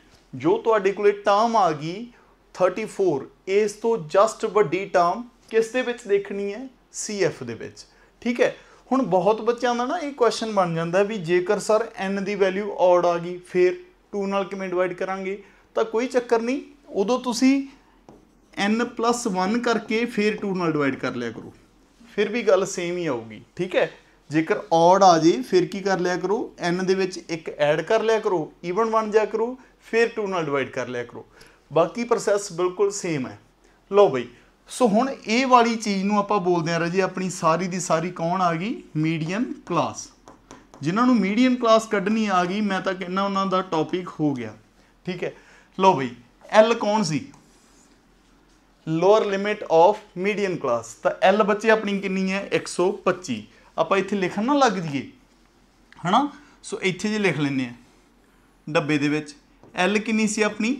ਜੋ ਤੁਹਾਡੇ ਕੋਲੇ ਟਰਮ ਆ ਗਈ 34 ਇਸ ਤੋਂ ਜਸਟ ਵੱਡੀ ਟਰਮ ਕਿਸ ਦੇ ਵਿੱਚ ਦੇਖਣੀ ਹੈ CF ਦੇ ਵਿੱਚ ਠੀਕ ਹੈ ਹੁਣ ਬਹੁਤ ਬੱਚਿਆਂ ਦਾ ਨਾ ਇਹ ਕੁਐਸਚਨ ਬਣ ਜਾਂਦਾ ਵੀ ਜੇਕਰ ਸਰ n ਦੀ ਵੈਲਿਊ ਆਡ ਆ ਗਈ ਫਿਰ 2 ਨਾਲ ਕਿਵੇਂ ਡਿਵਾਈਡ ਕਰਾਂਗੇ ਤਾਂ ਕੋਈ ਚੱਕਰ ਨਹੀਂ ਉਦੋਂ ਤੁਸੀਂ n 1 ਕਰਕੇ ਫਿਰ 2 ਨਾਲ ਡਿਵਾਈਡ ਕਰ ਲਿਆ ਕਰੋ ਫਿਰ ਵੀ ਗੱਲ ਸੇਮ ਹੀ ਆਊਗੀ ਠੀਕ ਹੈ ਜੇਕਰ ਔਡ ਆ ਜੇ ਫਿਰ ਕੀ ਕਰ ਲਿਆ ਕਰੋ n ਦੇ ਵਿੱਚ ਇੱਕ ਐਡ ਕਰ ਲਿਆ ਕਰੋ ਈਵਨ ਬਣ ਜਾ ਕਰੋ ਫਿਰ 2 ਨਾਲ ਡਿਵਾਈਡ ਕਰ ਲਿਆ ਕਰੋ ਬਾਕੀ ਪ੍ਰੋਸੈਸ ਬਿਲਕੁਲ ਸੇਮ ਹੈ ਲਓ ਬਈ ਸੋ ਹੁਣ ਇਹ ਵਾਲੀ ਚੀਜ਼ ਨੂੰ ਆਪਾਂ ਬੋਲਦੇ ਆ ਰਾਜੀ ਆਪਣੀ ਸਾਰੀ ਦੀ ਸਾਰੀ ਕੌਣ ਆ ਗਈ ਮੀਡੀਅਨ ਕਲਾਸ ਜਿਨ੍ਹਾਂ ਨੂੰ ਮੀਡੀਅਨ ਕਲਾਸ ਕੱਢਣੀ ਆ ਗਈ ਮੈਂ ਤਾਂ ਕਹਿੰਦਾ ਉਹਨਾਂ ਦਾ ਟੌਪਿਕ ਹੋ ਗਿਆ ਠੀਕ ਹੈ ਲਓ ਬਈ ਐਲ ਕੌਣ ਸੀ lower limit of median class ਤਾਂ ਐਲ ਬੱਚੇ ਆਪਣੀ ਕਿੰਨੀ ਹੈ 125 ਆਪਾਂ ਇੱਥੇ ਲਿਖਣ ਨਾ ਲੱਗ ਜੀਏ ਹਨਾ ਸੋ ਇੱਥੇ ਜੇ ਲਿਖ ਲੈਨੇ ਆ ਡੱਬੇ ਦੇ ਵਿੱਚ ਐਲ ਕਿੰਨੀ ਸੀ ਆਪਣੀ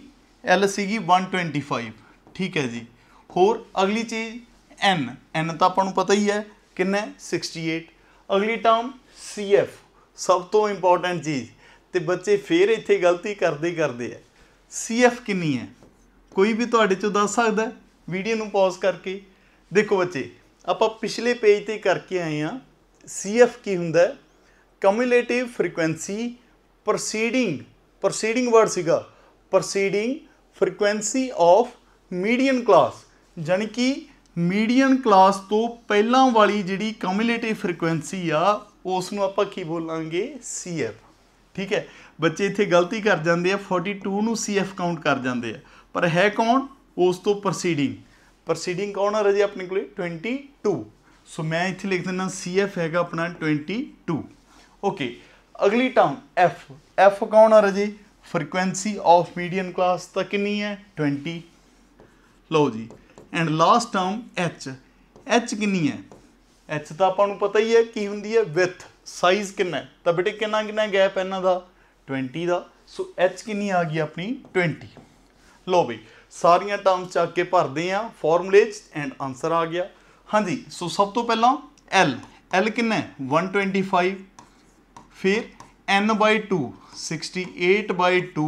ਐਲ ਸੀਗੀ 125 ਠੀਕ ਹੈ ਜੀ ਹੋਰ ਅਗਲੀ ਚੀਜ਼ ਐਨ ਐਨ ਤਾਂ ਆਪਾਂ ਨੂੰ ਪਤਾ ਹੀ ਹੈ ਕਿੰਨਾ 68 ਅਗਲੀ ਟਰਮ ਸੀਐਫ ਸਭ ਤੋਂ ਇੰਪੋਰਟੈਂਟ ਚੀਜ਼ ਤੇ ਬੱਚੇ ਫੇਰ ਇੱਥੇ ਗਲਤੀ ਕਰਦੇ ਕਰਦੇ ਆ ਸੀਐਫ ਕਿੰਨੀ ਹੈ ਕੋਈ ਵੀ ਤੁਹਾਡੇ ਚੋਂ ਦੱਸ ਸਕਦਾ ਹੈ ਵੀਡੀਓ ਨੂੰ ਪੌਜ਼ ਕਰਕੇ ਦੇਖੋ ਬੱਚੇ ਆਪਾਂ ਪਿਛਲੇ ਪੇਜ ਤੇ ਕਰਕੇ ਆਏ ਆ ਸੀਐਫ ਕੀ ਹੁੰਦਾ ਹੈ cumulative frequency preceding preceding word ਸੀਗਾ preceding frequency of median class ਜਾਨੀ ਕਿ ਮੀਡੀਅਨ ਕਲਾਸ ਤੋਂ ਪਹਿਲਾਂ ਵਾਲੀ ਜਿਹੜੀ ਕਮਿਊਲੇਟਿਵ ਫ੍ਰੀਕੁਐਂਸੀ ਆ ਉਸ ਨੂੰ ਆਪਾਂ ਕੀ ਬੋਲਾਂਗੇ ਸੀਐਫ ਠੀਕ ਹੈ ਬੱਚੇ ਇੱਥੇ ਗਲਤੀ ਕਰ ਜਾਂਦੇ ਆ 42 ਨੂੰ ਸੀਐਫ ਕਾਊਂਟ ਕਰ ਜਾਂਦੇ ਆ ਪਰ ਹੈ ਕੌਣ ਉਸ ਤੋਂ ਪ੍ਰੋਸੀਡਿੰਗ ਪ੍ਰੋਸੀਡਿੰਗ ਕੌਣ ਹੈ ਜੀ ਆਪਣੇ ਕੋਲੇ 22 ਸੋ ਮੈਂ ਇੱਥੇ ਲਿਖ ਦਿੰਦਾ ਸੀਐਫ ਹੈਗਾ ਆਪਣਾ 22 ਓਕੇ ਅਗਲੀ ਟਰਮ ਐਫ ਐਫ ਕੌਣ ਹੈ ਜੀ ਫ੍ਰੀਕੁਐਂਸੀ ਆਫ ਮੀਡੀਅਨ ਕਲਾਸ ਤਾਂ ਕਿੰਨੀ ਹੈ 20 ਲਓ ਜੀ and last term H H ਕਿੰਨੀ ਹੈ ਐਚ ਤਾਂ ਆਪਾਂ ਨੂੰ ਪਤਾ ਹੀ ਹੈ ਕੀ ਹੁੰਦੀ ਹੈ ਵਿਥ ਸਾਈਜ਼ ਕਿੰਨਾ ਹੈ ਤਾਂ ਬੇਟੇ ਕਿੰਨਾ ਕਿੰਨਾ ਗੈਪ ਇਹਨਾਂ ਦਾ 20 ਦਾ ਸੋ h ਕਿੰਨੀ ਆ ਗਈ ਆਪਣੀ 20 ਲਓ ਬਈ ਸਾਰੀਆਂ ਟਰਮਸ ਚੱਕ ਕੇ ਭਰਦੇ ਆ ਫਾਰਮੂਲੇ ਚ ਐਂਡ ਆਨਸਰ ਆ ਗਿਆ ਹਾਂਜੀ ਸੋ ਸਭ ਤੋਂ ਪਹਿਲਾਂ l l ਕਿੰਨਾ ਹੈ 125 ਫਿਰ n 2 68 2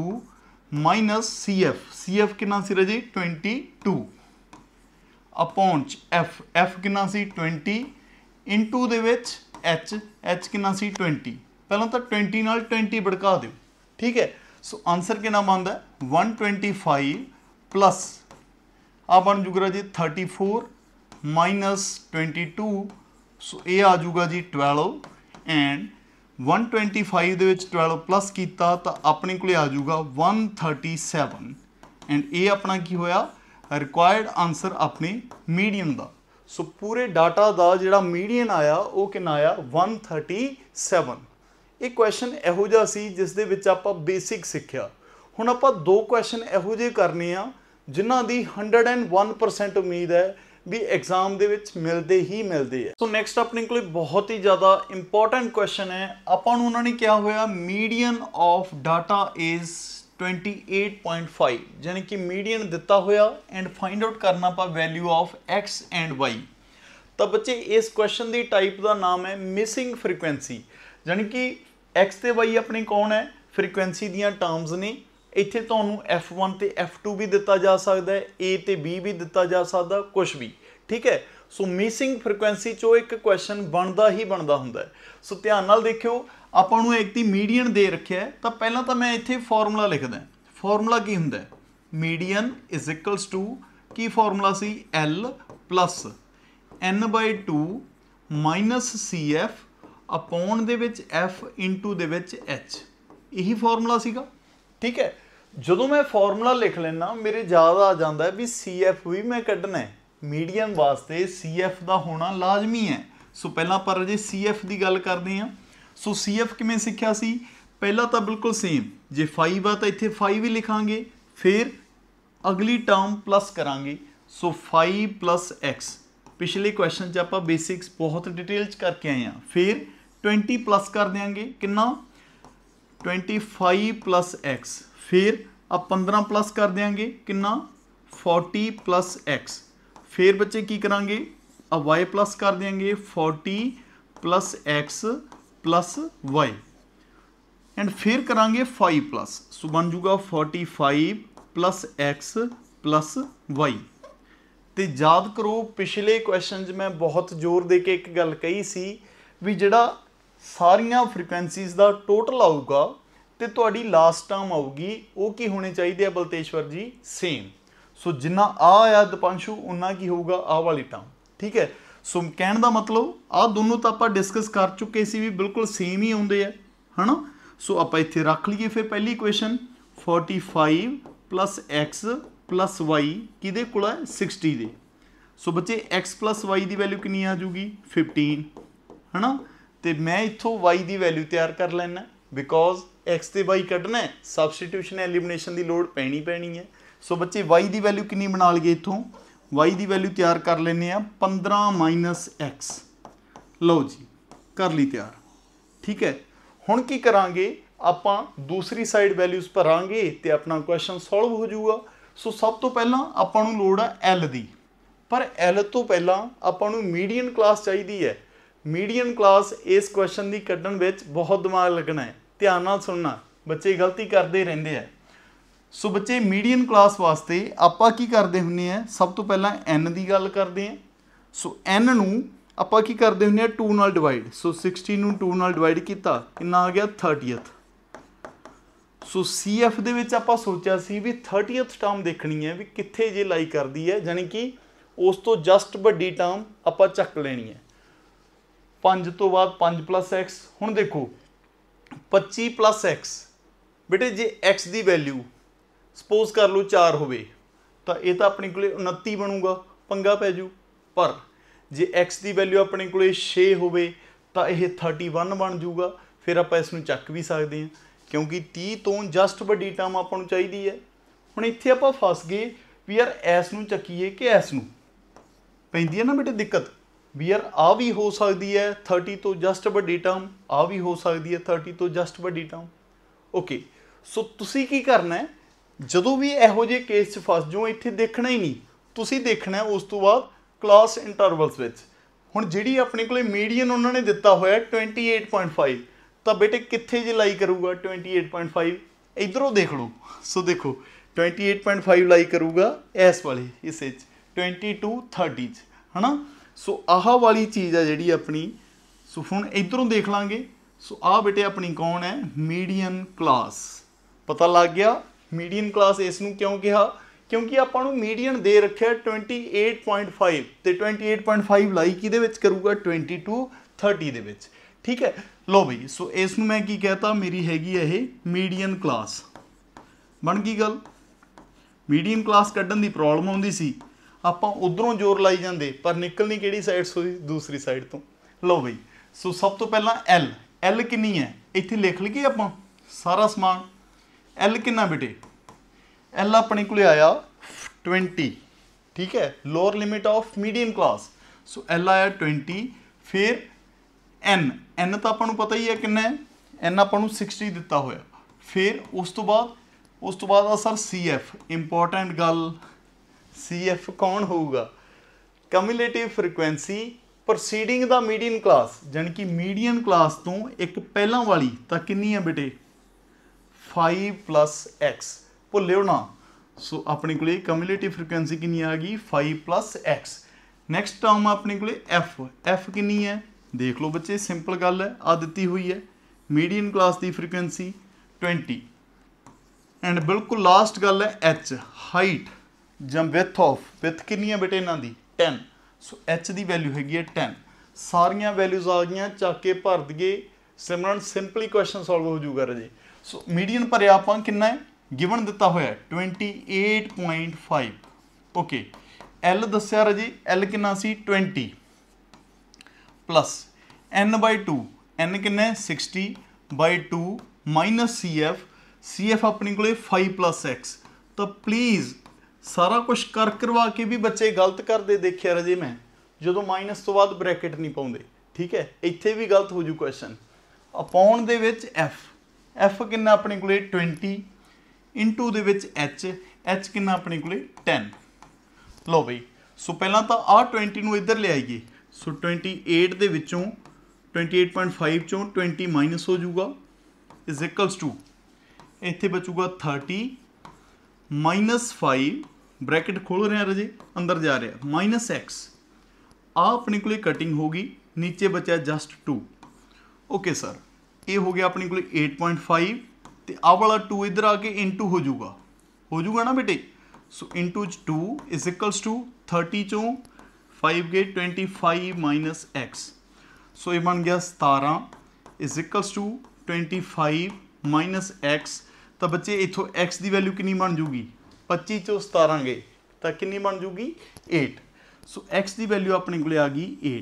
minus C F C F कि सी राजे twenty two upon F F कि C twenty into H H कि ट्वेंटी ਪਹਿਲਾਂ ਤਾਂ 20 ਨਾਲ 20 ਵੜਕਾ ਦਿਓ ਠੀਕ ਹੈ ਸੋ ਆਨਸਰ ਕਿੰਨਾ ਬਣਦਾ 125 ਪਲੱਸ ਆ ਬਣ ਜੂਗਾ ਜੀ 34 ਮਾਈਨਸ 22 ਸੋ ਇਹ ਆ ਜੂਗਾ ਜੀ 12 ਐਂਡ 125 ਦੇ ਵਿੱਚ 12 ਪਲੱਸ ਕੀਤਾ ਤਾਂ ਆਪਣੇ ਕੋਲੇ ਆ ਜੂਗਾ 137 ਐਂਡ ਇਹ ਆਪਣਾ ਕੀ ਹੋਇਆ ਰਿਕੁਆਇਰਡ ਆਨਸਰ ਆਪਣੇ ਮੀਡੀਅਨ ਦਾ ਸੋ ਪੂਰੇ ਡਾਟਾ ਦਾ ਜਿਹੜਾ ਮੀਡੀਅਨ ਆਇਆ ਉਹ ਕਿੰਨਾ ਆਇਆ 137 ਇਹ ਕੁਐਸਚਨ ਇਹੋ ਜਿਹਾ ਸੀ ਜਿਸ ਦੇ ਵਿੱਚ ਆਪਾਂ ਬੇਸਿਕ ਸਿੱਖਿਆ ਹੁਣ ਆਪਾਂ ਦੋ ਕੁਐਸਚਨ ਇਹੋ ਜਿਹੇ ਕਰਨੇ ਆ ਜਿਨ੍ਹਾਂ ਦੀ 101% ਉਮੀਦ ਹੈ ਵੀ ਐਗਜ਼ਾਮ ਦੇ ਵਿੱਚ ਮਿਲਦੇ ਹੀ ਮਿਲਦੇ ਆ ਸੋ ਨੈਕਸਟ ਆਪਣੇ ਕੋਲ ਬਹੁਤ ਹੀ ਜ਼ਿਆਦਾ ਇੰਪੋਰਟੈਂਟ ਕੁਐਸਚਨ ਹੈ ਆਪਾਂ ਨੂੰ ਉਹਨਾਂ ਨੇ ਕਿਹਾ ਹੋਇਆ ਮੀਡੀਅਨ ਆਫ ਡਾਟਾ ਇਜ਼ 28.5 ਯਾਨੀ ਕਿ ਮੀਡੀਅਨ ਦਿੱਤਾ ਹੋਇਆ ਐਂਡ ਫਾਈਂਡ ਆਊਟ ਕਰਨਾ ਆਪਾਂ value of x and y ਤਾਂ ਬੱਚੇ ਇਸ ਕੁਐਸਚਨ ਦੀ ਟਾਈਪ ਦਾ ਨਾਮ ਹੈ ਮਿਸਿੰਗ ਫ੍ਰੀਕੁਐਂਸੀ ਯਾਨੀ ਕਿ x ਤੇ y ਆਪਣੀ ਕੌਣ ਹੈ ਫ੍ਰੀਕਵੈਂਸੀ ਦੀਆਂ ਟਰਮਸ ਨੇ ਇੱਥੇ ਤੁਹਾਨੂੰ f1 ਤੇ f2 ਵੀ ਦਿੱਤਾ ਜਾ ਸਕਦਾ ਹੈ a ਤੇ b ਵੀ ਦਿੱਤਾ ਜਾ ਸਕਦਾ ਕੁਝ ਵੀ ਠੀਕ ਹੈ ਸੋ ਮਿਸਿੰਗ ਫ੍ਰੀਕਵੈਂਸੀ ਚੋਂ ਇੱਕ ਕੁਐਸਚਨ ਬਣਦਾ ਹੀ ਬਣਦਾ ਹੁੰਦਾ ਸੋ ਧਿਆਨ ਨਾਲ ਦੇਖਿਓ ਆਪਾਂ ਨੂੰ ਇੱਕ ਦੀ ਮੀਡੀਅਨ ਦੇ ਰੱਖਿਆ ਤਾਂ ਪਹਿਲਾਂ ਤਾਂ ਮੈਂ ਇੱਥੇ ਫਾਰਮੂਲਾ ਲਿਖਦਾ ਫਾਰਮੂਲਾ ਕੀ ਹੁੰਦਾ ਮੀਡੀਅਨ ਇਜ਼ ਇਕੁਅਲਸ ਟੂ ਕੀ ਫਾਰਮੂਲਾ ਸੀ l n 2 cf ਅਪੋਨ ਦੇ ਵਿੱਚ f into ਦੇ ਵਿੱਚ h ਇਹੀ ਫਾਰਮੂਲਾ ਸੀਗਾ ਠੀਕ ਹੈ ਜਦੋਂ ਮੈਂ ਫਾਰਮੂਲਾ ਲਿਖ ਲੈਣਾ ਮੇਰੇ ਯਾਦ ਆ ਜਾਂਦਾ ਵੀ CF ਵੀ ਮੈਂ ਕੱਢਣਾ ਹੈ ਮੀਡੀਅਮ ਵਾਸਤੇ CF ਦਾ ਹੋਣਾ ਲਾਜ਼ਮੀ ਹੈ ਸੋ ਪਹਿਲਾਂ ਪਰ ਜੇ CF ਦੀ ਗੱਲ ਕਰਦੇ ਹਾਂ ਸੋ CF ਕਿਵੇਂ ਸਿੱਖਿਆ ਸੀ ਪਹਿਲਾਂ ਤਾਂ ਬਿਲਕੁਲ ਸੇਮ ਜੇ 5 ਆ ਤਾਂ ਇੱਥੇ 5 ਹੀ ਲਿਖਾਂਗੇ ਫਿਰ ਅਗਲੀ ਟਰਮ ਪਲੱਸ ਕਰਾਂਗੇ ਸੋ 5 x ਪਿਛਲੇ ਕੁਐਸਚਨ 'ਚ ਆਪਾਂ ਬੇਸਿਕਸ ਬਹੁਤ ਡਿਟੇਲ 'ਚ ਕਰਕੇ ਆਏ ਆ ਫਿਰ ट्वेंटी प्लस कर देंगे कि ट्वेंटी फाइव प्लस एक्स फिर आप पंद्रह प्लस कर देंगे कि फोर्टी प्लस एक्स फिर बच्चे की करा अब वाई प्लस कर देंगे forty plus X plus Y and फिर करा फाइव प्लस सो बन जूगा forty five plus X plus Y तो याद करो पिछले क्वेश्चन मैं बहुत जोर दे के एक गल कही सी भी जोड़ा ਸਾਰੀਆਂ ਫ੍ਰੀਕੁਐਂਸੀਜ਼ ਦਾ ਟੋਟਲ ਆਊਗਾ ਤੇ ਤੁਹਾਡੀ ਲਾਸਟ ਟਰਮ ਆਊਗੀ ਉਹ ਕੀ ਹੋਣੇ ਚਾਹੀਦੇ ਆ ਬਲਤੇਸ਼ਵਰ ਜੀ ਸੇਮ ਸੋ ਜਿੰਨਾ ਆ ਆਇਆ ਦਪੰਸ਼ੂ ਉਨਾ ਕੀ ਹੋਊਗਾ ਆ ਵਾਲੀ ਟਰਮ ਠੀਕ ਹੈ ਸੋ ਕਹਿਣ ਦਾ ਮਤਲਬ ਆ ਦੋਨੋਂ ਤਾਂ ਆਪਾਂ ਡਿਸਕਸ ਕਰ ਚੁੱਕੇ ਸੀ ਵੀ ਬਿਲਕੁਲ ਸੇਮ ਹੀ ਆਉਂਦੇ ਆ ਹਨਾ ਸੋ ਆਪਾਂ ਇੱਥੇ ਰੱਖ ਲਈਏ ਫਿਰ ਪਹਿਲੀ ਇਕੁਏਸ਼ਨ 45 x y ਕਿਹਦੇ ਕੋਲ ਹੈ 60 ਦੇ ਸੋ ਬੱਚੇ x y ਦੀ ਵੈਲਿਊ ਕਿੰਨੀ ਆ ਜੂਗੀ 15 ਹਨਾ ਤੇ ਮੈਂ ਇੱਥੋਂ y ਦੀ ਵੈਲਿਊ ਤਿਆਰ ਕਰ ਲੈਣਾ ਬਿਕੋਜ਼ x ਤੇ y ਕੱਢਣਾ ਸਬਸਟੀਟਿਊਸ਼ਨ ਐਲੀਮੀਨੇਸ਼ਨ ਦੀ ਲੋੜ ਪੈਣੀ ਪੈਣੀ ਹੈ ਸੋ ਬੱਚੇ y ਦੀ ਵੈਲਿਊ ਕਿੰਨੀ ਬਣਾ ਲਈਏ ਇੱਥੋਂ y ਦੀ ਵੈਲਿਊ ਤਿਆਰ ਕਰ ਲੈਨੇ ਆ 15 x ਲਓ ਜੀ ਕਰ ਲਈ ਤਿਆਰ ਠੀਕ ਹੈ ਹੁਣ ਕੀ ਕਰਾਂਗੇ ਆਪਾਂ ਦੂਸਰੀ ਸਾਈਡ ਵੈਲਿਊਜ਼ ਭਰਾਂਗੇ ਤੇ ਆਪਣਾ ਕੁਐਸਚਨ ਸੋਲਵ ਹੋ ਜਾਊਗਾ ਸੋ ਸਭ ਤੋਂ ਪਹਿਲਾਂ ਆਪਾਂ ਨੂੰ ਲੋੜ ਹੈ l ਦੀ ਪਰ l ਤੋਂ ਪਹਿਲਾਂ ਆਪਾਂ ਨੂੰ ਮੀਡੀਅਨ ਕਲਾਸ ਚਾਹੀਦੀ ਹੈ ਮੀਡੀਅਨ ਕਲਾਸ ਇਸ ਕੁਐਸਚਨ ਦੀ ਕੱਢਣ ਵਿੱਚ ਬਹੁਤ ਦਿਮਾਗ ਲੱਗਣਾ ਹੈ ਧਿਆਨ ਨਾਲ ਸੁਣਨਾ ਬੱਚੇ ਗਲਤੀ ਕਰਦੇ ਰਹਿੰਦੇ ਆ ਸੋ ਬੱਚੇ ਮੀਡੀਅਨ ਕਲਾਸ ਵਾਸਤੇ ਆਪਾਂ ਕੀ ਕਰਦੇ ਹੁੰਨੇ ਆ ਸਭ ਤੋਂ ਪਹਿਲਾਂ n ਦੀ ਗੱਲ ਕਰਦੇ ਆ ਸੋ n ਨੂੰ ਆਪਾਂ ਕੀ ਕਰਦੇ ਹੁੰਨੇ ਆ 2 ਨਾਲ ਡਿਵਾਈਡ ਸੋ 60 ਨੂੰ 2 ਨਾਲ ਡਿਵਾਈਡ ਕੀਤਾ ਕਿੰਨਾ ਆ ਗਿਆ 30th ਸੋ CF ਦੇ ਵਿੱਚ ਆਪਾਂ ਸੋਚਿਆ ਸੀ ਵੀ 30th ਟਰਮ ਦੇਖਣੀ ਹੈ ਵੀ ਕਿੱਥੇ ਜੇ ਲਾਈ ਕਰਦੀ ਹੈ ਜਾਨੀ ਕਿ ਉਸ ਤੋਂ ਜਸਟ ਵੱਡੀ ਟਰਮ ਆਪਾਂ ਚੱਕ ਲੈਣੀ ਹੈ 5 ਤੋਂ ਬਾਅਦ 5 x ਹੁਣ ਦੇਖੋ 25 x ਬੇਟੇ ਜੇ x ਦੀ ਵੈਲਿਊ ਸਪੋਜ਼ ਕਰ ਲਓ 4 ਹੋਵੇ ਤਾਂ ਇਹ ਤਾਂ ਆਪਣੇ ਕੋਲੇ 29 ਬਣੂਗਾ ਪੰਗਾ ਪੈ ਜੂ ਪਰ ਜੇ x ਦੀ ਵੈਲਿਊ ਆਪਣੇ ਕੋਲੇ 6 ਹੋਵੇ ਤਾਂ ਇਹ 31 ਬਣ ਜੂਗਾ ਫਿਰ ਆਪਾਂ ਇਸ ਨੂੰ ਚੱਕ ਵੀ ਸਕਦੇ ਹਾਂ ਕਿਉਂਕਿ 30 ਤੋਂ ਜਸਟ ਵੱਡੀ ਟਰਮ ਆਪਾਂ ਨੂੰ ਚਾਹੀਦੀ ਹੈ ਹੁਣ ਇੱਥੇ ਆਪਾਂ ਫਸ ਗਏ ਵੀ ਯਾਰ ਐਸ ਨੂੰ ਚੱਕੀਏ ਕਿ ਐਸ ਨੂੰ ਪੈਂਦੀ ਹੈ ਨਾ ਬੇਟੇ ਦਿੱਕਤ ਵੀ ਆ ਵੀ ਹੋ ਸਕਦੀ ਹੈ 30 ਤੋਂ ਜਸਟ ਵੱਡੀ ਟਰਮ ਆ ਵੀ ਹੋ ਸਕਦੀ ਹੈ 30 ਤੋਂ ਜਸਟ ਵੱਡੀ ਟਰਮ ਓਕੇ ਸੋ ਤੁਸੀਂ ਕੀ ਕਰਨਾ ਹੈ ਜਦੋਂ ਵੀ ਇਹੋ ਜਿਹੇ ਕੇਸ 'ਚ ਫਸ ਜਾਓ ਇੱਥੇ ਦੇਖਣਾ ਹੀ ਨਹੀਂ ਤੁਸੀਂ ਦੇਖਣਾ ਹੈ ਉਸ ਤੋਂ ਬਾਅਦ ਕਲਾਸ ਇੰਟਰਵਲਸ ਵਿੱਚ ਹੁਣ ਜਿਹੜੀ ਆਪਣੇ ਕੋਲੇ ਮੀਡੀਅਨ ਉਹਨਾਂ ਨੇ ਦਿੱਤਾ ਹੋਇਆ 28.5 ਤਾਂ ਬੇਟੇ ਕਿੱਥੇ ਜੇ ਲਾਈ ਕਰੂਗਾ 28.5 ਇਧਰੋਂ ਦੇਖ ਲਓ ਸੋ ਦੇਖੋ 28.5 ਲਾਈ ਕਰੂਗਾ ਇਸ ਵਾਲੇ ਇਸੇ 22 30 ਚ ਹਨਾ ਸੋ ਆਹ ਵਾਲੀ ਚੀਜ਼ ਆ ਜਿਹੜੀ ਆਪਣੀ ਸੋ ਹੁਣ ਇਧਰੋਂ ਦੇਖ ਲਾਂਗੇ ਸੋ ਆਹ ਬੇਟੇ ਆਪਣੀ ਕੌਣ ਹੈ ਮੀਡੀਅਨ ਕਲਾਸ ਪਤਾ ਲੱਗ ਗਿਆ ਮੀਡੀਅਨ ਕਲਾਸ ਇਸ ਨੂੰ ਕਿਉਂ ਕਿਹਾ ਕਿਉਂਕਿ ਆਪਾਂ ਨੂੰ ਮੀਡੀਅਨ ਦੇ ਰੱਖਿਆ 28.5 ਤੇ 28.5 ਲਾਈ ਕਿਹਦੇ ਵਿੱਚ ਕਰੂਗਾ 22 30 ਦੇ ਵਿੱਚ ਠੀਕ ਹੈ ਲੋ ਬਈ ਸੋ ਇਸ ਨੂੰ ਮੈਂ ਕੀ ਕਹਤਾ ਮੇਰੀ ਹੈਗੀ ਇਹ ਮੀਡੀਅਨ ਕਲਾਸ ਬਣ ਗਈ ਗੱਲ ਮੀਡੀਅਨ ਕਲਾਸ ਕੱਢਣ ਦੀ ਪ੍ਰੋਬਲਮ ਆਉਂਦੀ ਸੀ ਆਪਾਂ ਉਧਰੋਂ ਜ਼ੋਰ ਲਾਈ ਜਾਂਦੇ ਪਰ ਨਿਕਲਣੀ ਕਿਹੜੀ ਸਾਈਡ ਸੀ ਦੂਸਰੀ ਸਾਈਡ ਤੋਂ ਲਓ ਬਈ ਸੋ ਸਭ ਤੋਂ ਪਹਿਲਾਂ L L ਕਿੰਨੀ ਹੈ ਇੱਥੇ ਲਿਖ ਲਈਏ ਆਪਾਂ ਸਾਰਾ ਸਮਾਨ L ਕਿੰਨਾ ਬੇਟੇ L ਆਪਣੇ ਕੋਲੇ ਆਇਆ 20 ਠੀਕ ਹੈ lower limit of medium class so L ਆਇਆ 20 ਫਿਰ N N ਤਾਂ ਆਪਾਂ ਨੂੰ ਪਤਾ ਹੀ ਹੈ ਕਿੰਨਾ ਹੈ N ਆਪਾਂ ਨੂੰ 60 ਦਿੱਤਾ ਹੋਇਆ ਫਿਰ ਉਸ ਤੋਂ ਬਾਅਦ ਉਸ ਤੋਂ ਬਾਅਦ ਆ ਸਰ CF ਇੰਪੋਰਟੈਂਟ ਗੱਲ CF ਕੌਣ ਹੋਊਗਾ ਕਮਿਊਲੇਟਿਵ ਫ੍ਰੀਕੁਐਂਸੀ ਪ੍ਰੋਸੀਡਿੰਗ ਦਾ ਮੀਡੀਅਨ ਕਲਾਸ ਜਾਨ ਕਿ ਮੀਡੀਅਨ ਕਲਾਸ ਤੋਂ ਇੱਕ ਪਹਿਲਾਂ ਵਾਲੀ ਤਾਂ ਕਿੰਨੀ ਹੈ ਬੇਟੇ 5 x ਭੁੱਲਿਓ ਨਾ ਸੋ ਆਪਣੇ ਕੋਲੇ ਕਮਿਊਲੇਟਿਵ ਫ੍ਰੀਕੁਐਂਸੀ ਕਿੰਨੀ ਆ ਗਈ 5 x ਨੈਕਸਟ ਟਰਮ ਆਪਣੇ ਕੋਲੇ f f ਕਿੰਨੀ ਹੈ ਦੇਖ ਲਓ ਬੱਚੇ ਸਿੰਪਲ ਗੱਲ ਹੈ ਆ ਦਿੱਤੀ ਹੋਈ ਹੈ ਮੀਡੀਅਨ ਕਲਾਸ ਦੀ ਫ੍ਰੀਕੁਐਂਸੀ 20 ਐਂਡ ਬਿਲਕੁਲ ਲਾਸਟ ਗੱਲ ਹੈ h ਹਾਈਟ ਜਾਂ ਵਿਥ ਆਫ ਵਿਥ ਕਿੰਨੀ ਹੈ ਬੇਟੇ ਇਹਨਾਂ ਦੀ 10 ਸੋ h ਦੀ ਵੈਲਿਊ ਹੈਗੀ ਹੈ 10 ਸਾਰੀਆਂ ਵੈਲਿਊਜ਼ ਆ ਗਈਆਂ ਚੱਕ ਕੇ ਭਰ ਦਈਏ ਸਿਮਰਨ ਸਿੰਪਲੀ ਕੁਐਸਚਨ ਸੋਲਵ ਹੋ ਜਾਊਗਾ ਰਜੇ ਸੋ ਮੀਡੀਅਨ ਭਰਿਆ ਆਪਾਂ ਕਿੰਨਾ ਹੈ ਗਿਵਨ ਦਿੱਤਾ ਹੋਇਆ 28.5 ਓਕੇ l ਦੱਸਿਆ ਰਜੇ l ਕਿੰਨਾ ਸੀ 20 ਪਲੱਸ n/2 n ਕਿੰਨਾ ਹੈ 60/2 ਮਾਈਨਸ cf cf ਆਪਣੇ ਕੋਲੇ 5 x ਤਾਂ ਪਲੀਜ਼ ਸਾਰਾ ਕੁਝ ਕਰ ਕਰਵਾ ਕੇ ਵੀ ਬੱਚੇ ਗਲਤ ਕਰਦੇ ਦੇਖਿਆ ਰਜੇ ਮੈਂ ਜਦੋਂ ਮਾਈਨਸ ਤੋਂ ਬਾਅਦ ਬ੍ਰੈਕਟ ਨਹੀਂ ਪਾਉਂਦੇ ਠੀਕ ਹੈ ਇੱਥੇ ਵੀ ਗਲਤ ਹੋ ਜੂ ਕੁਐਸਚਨ ਅਪੌਨ ਦੇ ਵਿੱਚ f f ਕਿੰਨਾ ਆਪਣੇ ਕੋਲੇ 20 ਇਨਟੂ ਦੇ ਵਿੱਚ h h ਕਿੰਨਾ ਆਪਣੇ ਕੋਲੇ 10 ਲਓ ਬਈ ਸੋ ਪਹਿਲਾਂ ਤਾਂ ਆ 20 ਨੂੰ ਇੱਧਰ ਲਿਆਈਏ ਸੋ 28 ਦੇ ਵਿੱਚੋਂ 28.5 ਚੋਂ 20 ਮਾਈਨਸ ਹੋ ਜੂਗਾ ਇਜ਼ ਇਕੁਅਲਸ ਟੂ ਇੱਥੇ ਬਚੂਗਾ 30 5 ब्रैकेट खोल रहे हैं राजे अंदर जा रहे माइनस एक्स आ अपने को कटिंग होगी नीचे बचा जस्ट टू ओके सर ये हो गया अपने को एट पॉइंट फाइव तो आ वाला टू इधर आके इन टू हो जूगा हो जूगा ना बेटे so into two equals to thirty चो फाइव गए twenty five minus X so ये बन गया सतारह equals to twenty five minus X तो बच्चे इतों एक्स की वैल्यू कि बन जूगी 25 ਚੋਂ 17 ਗਏ ਤਾਂ ਕਿੰਨੀ ਬਣ ਜੂਗੀ 8 ਸੋ x ਦੀ ਵੈਲਿਊ ਆਪਣੇ ਕੋਲੇ ਆ ਗਈ 8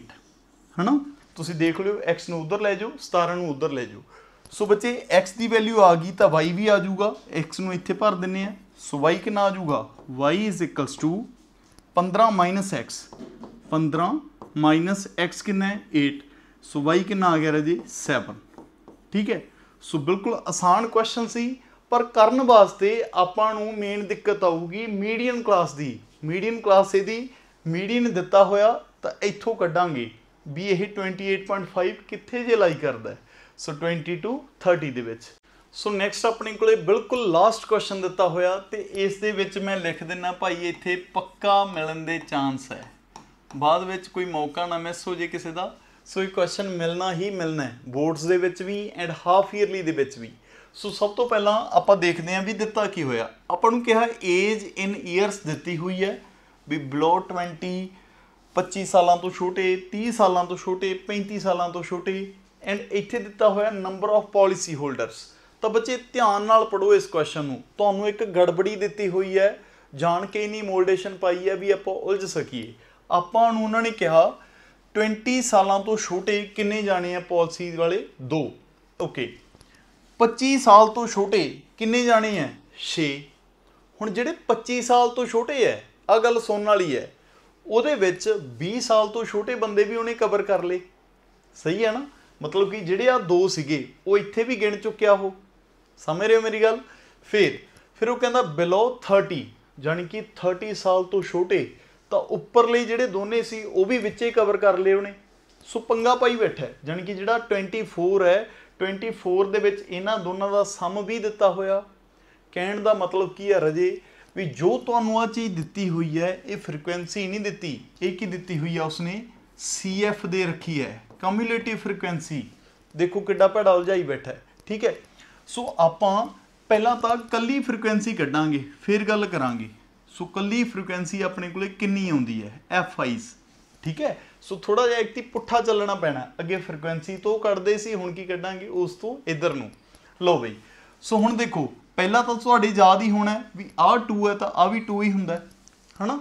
ਹਨਾ ਤੁਸੀਂ ਦੇਖ ਲਿਓ x ਨੂੰ ਉਧਰ ਲੈ ਜਾਓ 17 ਨੂੰ ਉਧਰ ਲੈ ਜਾਓ ਸੋ ਬੱਚੇ x ਦੀ ਵੈਲਿਊ ਆ ਗਈ ਤਾਂ y ਵੀ ਆ ਜਾਊਗਾ x ਨੂੰ ਇੱਥੇ ਭਰ ਦਿੰਨੇ ਆ ਸੋ y ਕਿੰਨਾ ਆ ਜਾਊਗਾ y 15 x 15 x ਕਿੰਨਾ ਹੈ 8 ਸੋ y ਕਿੰਨਾ ਆ ਗਿਆ ਰਾਜੇ 7 ਠੀਕ ਹੈ ਸੋ ਬਿਲਕੁਲ ਆਸਾਨ ਕੁਐਸਚਨ ਸੀ ਪਰ ਕਰਨ ਵਾਸਤੇ ਆਪਾਂ ਨੂੰ ਮੇਨ ਦਿੱਕਤ ਆਊਗੀ ਮੀਡੀਅਨ ਕਲਾਸ ਦੀ ਮੀਡੀਅਨ ਕਲਾਸ ਇਹਦੀ ਮੀਡੀਅਨ ਦਿੱਤਾ ਹੋਇਆ ਤਾਂ ਇੱਥੋਂ ਕੱਢਾਂਗੇ ਵੀ ਇਹ 28.5 ਕਿੱਥੇ ਜੇ ਲਾਈ ਕਰਦਾ ਸੋ 22 30 ਦੇ ਵਿੱਚ ਸੋ ਨੈਕਸਟ ਆਪਣੇ ਕੋਲੇ ਬਿਲਕੁਲ ਲਾਸਟ ਕੁਐਸਚਨ ਦਿੱਤਾ ਹੋਇਆ ਤੇ ਇਸ ਦੇ ਵਿੱਚ ਮੈਂ ਲਿਖ ਦਿੰਨਾ ਭਾਈ ਇੱਥੇ ਪੱਕਾ ਮਿਲਣ ਦੇ ਚਾਂਸ ਹੈ ਬਾਅਦ ਵਿੱਚ ਕੋਈ ਮੌਕਾ ਨਾ ਮਿਸ ਹੋ ਜੇ ਕਿਸੇ ਦਾ ਸੋ ਇਹ ਕੁਐਸਚਨ ਮਿਲਣਾ ਹੀ ਮਿਲਣਾ ਹੈ ਬੋਰਡਸ ਦੇ ਵਿੱਚ ਵੀ ਐਂਡ ਹਾਫ ਈਅਰਲੀ ਦੇ ਵਿੱਚ ਵੀ ਸੋ ਸਭ ਤੋਂ ਪਹਿਲਾਂ ਆਪਾਂ ਦੇਖਦੇ ਹਾਂ ਵੀ ਦਿੱਤਾ ਕੀ ਹੋਇਆ ਆਪਾਂ ਨੂੰ ਕਿਹਾ ਏਜ ਇਨ ਇਅਰਸ ਦਿੱਤੀ ਹੋਈ ਹੈ ਵੀ ਬਲੋ 20 25 ਸਾਲਾਂ ਤੋਂ ਛੋਟੇ 30 ਸਾਲਾਂ ਤੋਂ ਛੋਟੇ 35 ਸਾਲਾਂ ਤੋਂ ਛੋਟੇ ਐਂਡ ਇੱਥੇ ਦਿੱਤਾ ਹੋਇਆ ਨੰਬਰ ਆਫ ਪਾਲਿਸੀ ਹੋਲਡਰਸ ਤਾਂ ਬੱਚੇ ਧਿਆਨ ਨਾਲ ਪੜੋ ਇਸ ਕੁਐਸਚਨ ਨੂੰ ਤੁਹਾਨੂੰ ਇੱਕ ਗੜਬੜੀ ਦਿੱਤੀ ਹੋਈ ਹੈ ਜਾਣ ਕੇ ਨਹੀਂ ਮੋਲਡੇਸ਼ਨ ਪਾਈ ਹੈ ਵੀ ਆਪਾਂ ਉਲਝ ਸਕੀਏ ਆਪਾਂ ਨੂੰ ਉਹਨਾਂ ਨੇ ਕਿਹਾ 20 ਸਾਲਾਂ ਤੋਂ ਛੋਟੇ ਕਿੰਨੇ ਜਾਣੇ ਆ ਪਾਲਿਸੀ ਵਾਲੇ ਦੋ ਓਕੇ 25 ਸਾਲ ਤੋਂ ਛੋਟੇ ਕਿੰਨੇ ਜਾਣੇ ਐ 6 ਹੁਣ ਜਿਹੜੇ 25 ਸਾਲ ਤੋਂ ਛੋਟੇ ਐ ਆ ਗੱਲ ਸੁਣਨ ਵਾਲੀ ਐ ਉਹਦੇ ਵਿੱਚ 20 ਸਾਲ ਤੋਂ ਛੋਟੇ ਬੰਦੇ ਵੀ ਉਹਨੇ ਕਵਰ ਕਰ ਲਏ ਸਹੀ ਹੈ ਨਾ ਮਤਲਬ ਕਿ ਜਿਹੜੇ ਆ ਦੋ ਸੀਗੇ ਉਹ ਇੱਥੇ ਵੀ ਗਿਣ ਚੁੱਕਿਆ ਉਹ ਸਮਝ ਰਹੇ ਹੋ ਮੇਰੀ ਗੱਲ ਫਿਰ ਫਿਰ ਉਹ ਕਹਿੰਦਾ ਬਿਲੋ 30 ਜਾਨੀ ਕਿ 30 ਸਾਲ ਤੋਂ ਛੋਟੇ ਤਾਂ ਉੱਪਰਲੇ ਜਿਹੜੇ ਦੋਨੇ ਸੀ ਉਹ ਵੀ ਵਿੱਚੇ ਕਵਰ ਕਰ ਲਏ ਉਹਨੇ ਸੋ ਪੰਗਾ ਪਾਈ ਬੈਠਾ ਜਾਨੀ ਕਿ ਜਿਹੜਾ 24 ਹੈ 24 ਦੇ ਵਿੱਚ ਇਹਨਾਂ ਦੋਨਾਂ ਦਾ ਸਮ ਵੀ ਦਿੱਤਾ ਹੋਇਆ ਕਹਿਣ ਦਾ ਮਤਲਬ ਕੀ ਹੈ ਰਜੇ ਵੀ ਜੋ ਤੁਹਾਨੂੰ ਆ ਚੀਜ਼ ਦਿੱਤੀ ਹੋਈ ਹੈ ਇਹ ਫ੍ਰੀਕੁਐਂਸੀ ਨਹੀਂ ਦਿੱਤੀ ਇਹ ਕੀ ਦਿੱਤੀ ਹੋਈ ਹੈ ਉਸਨੇ ਸੀਐਫ ਦੇ ਰੱਖੀ ਹੈ ਕਮਿਊਲੇਟਿਵ ਫ੍ਰੀਕੁਐਂਸੀ ਦੇਖੋ ਕਿੱਡਾ ਭੜਾ ਉਲਝਾਈ ਬੈਠਾ ਹੈ ਠੀਕ ਹੈ ਸੋ ਆਪਾਂ ਪਹਿਲਾਂ ਤਾਂ ਕੱਲੀ ਫ੍ਰੀਕੁਐਂਸੀ ਕੱਢਾਂਗੇ ਫਿਰ ਗੱਲ ਕਰਾਂਗੇ ਸੋ ਕੱਲੀ ਫ੍ਰੀਕੁਐਂਸੀ ਆਪਣੇ ਕੋਲੇ ਕਿੰਨੀ ਆਉਂਦੀ ਹੈ ਐਫ ਆਈਸ ਠੀਕ ਹੈ ਸੋ ਥੋੜਾ ਜਿਹਾ ਇੱਕ ਤੀ ਪੁੱਠਾ ਚੱਲਣਾ ਪੈਣਾ ਅੱਗੇ ਫ੍ਰੀਕਵੈਂਸੀ ਤੋਂ ਕੱਢਦੇ ਸੀ ਹੁਣ ਕੀ ਕੱਢਾਂਗੇ ਉਸ ਤੋਂ ਇਧਰ ਨੂੰ ਲਓ ਬਈ ਸੋ ਹੁਣ ਦੇਖੋ ਪਹਿਲਾਂ ਤਾਂ ਤੁਹਾਡੇ ਯਾਦ ਹੀ ਹੋਣਾ ਵੀ ਆਹ 2 ਹੈ ਤਾਂ ਆ ਵੀ 2 ਹੀ ਹੁੰਦਾ ਹਨਾ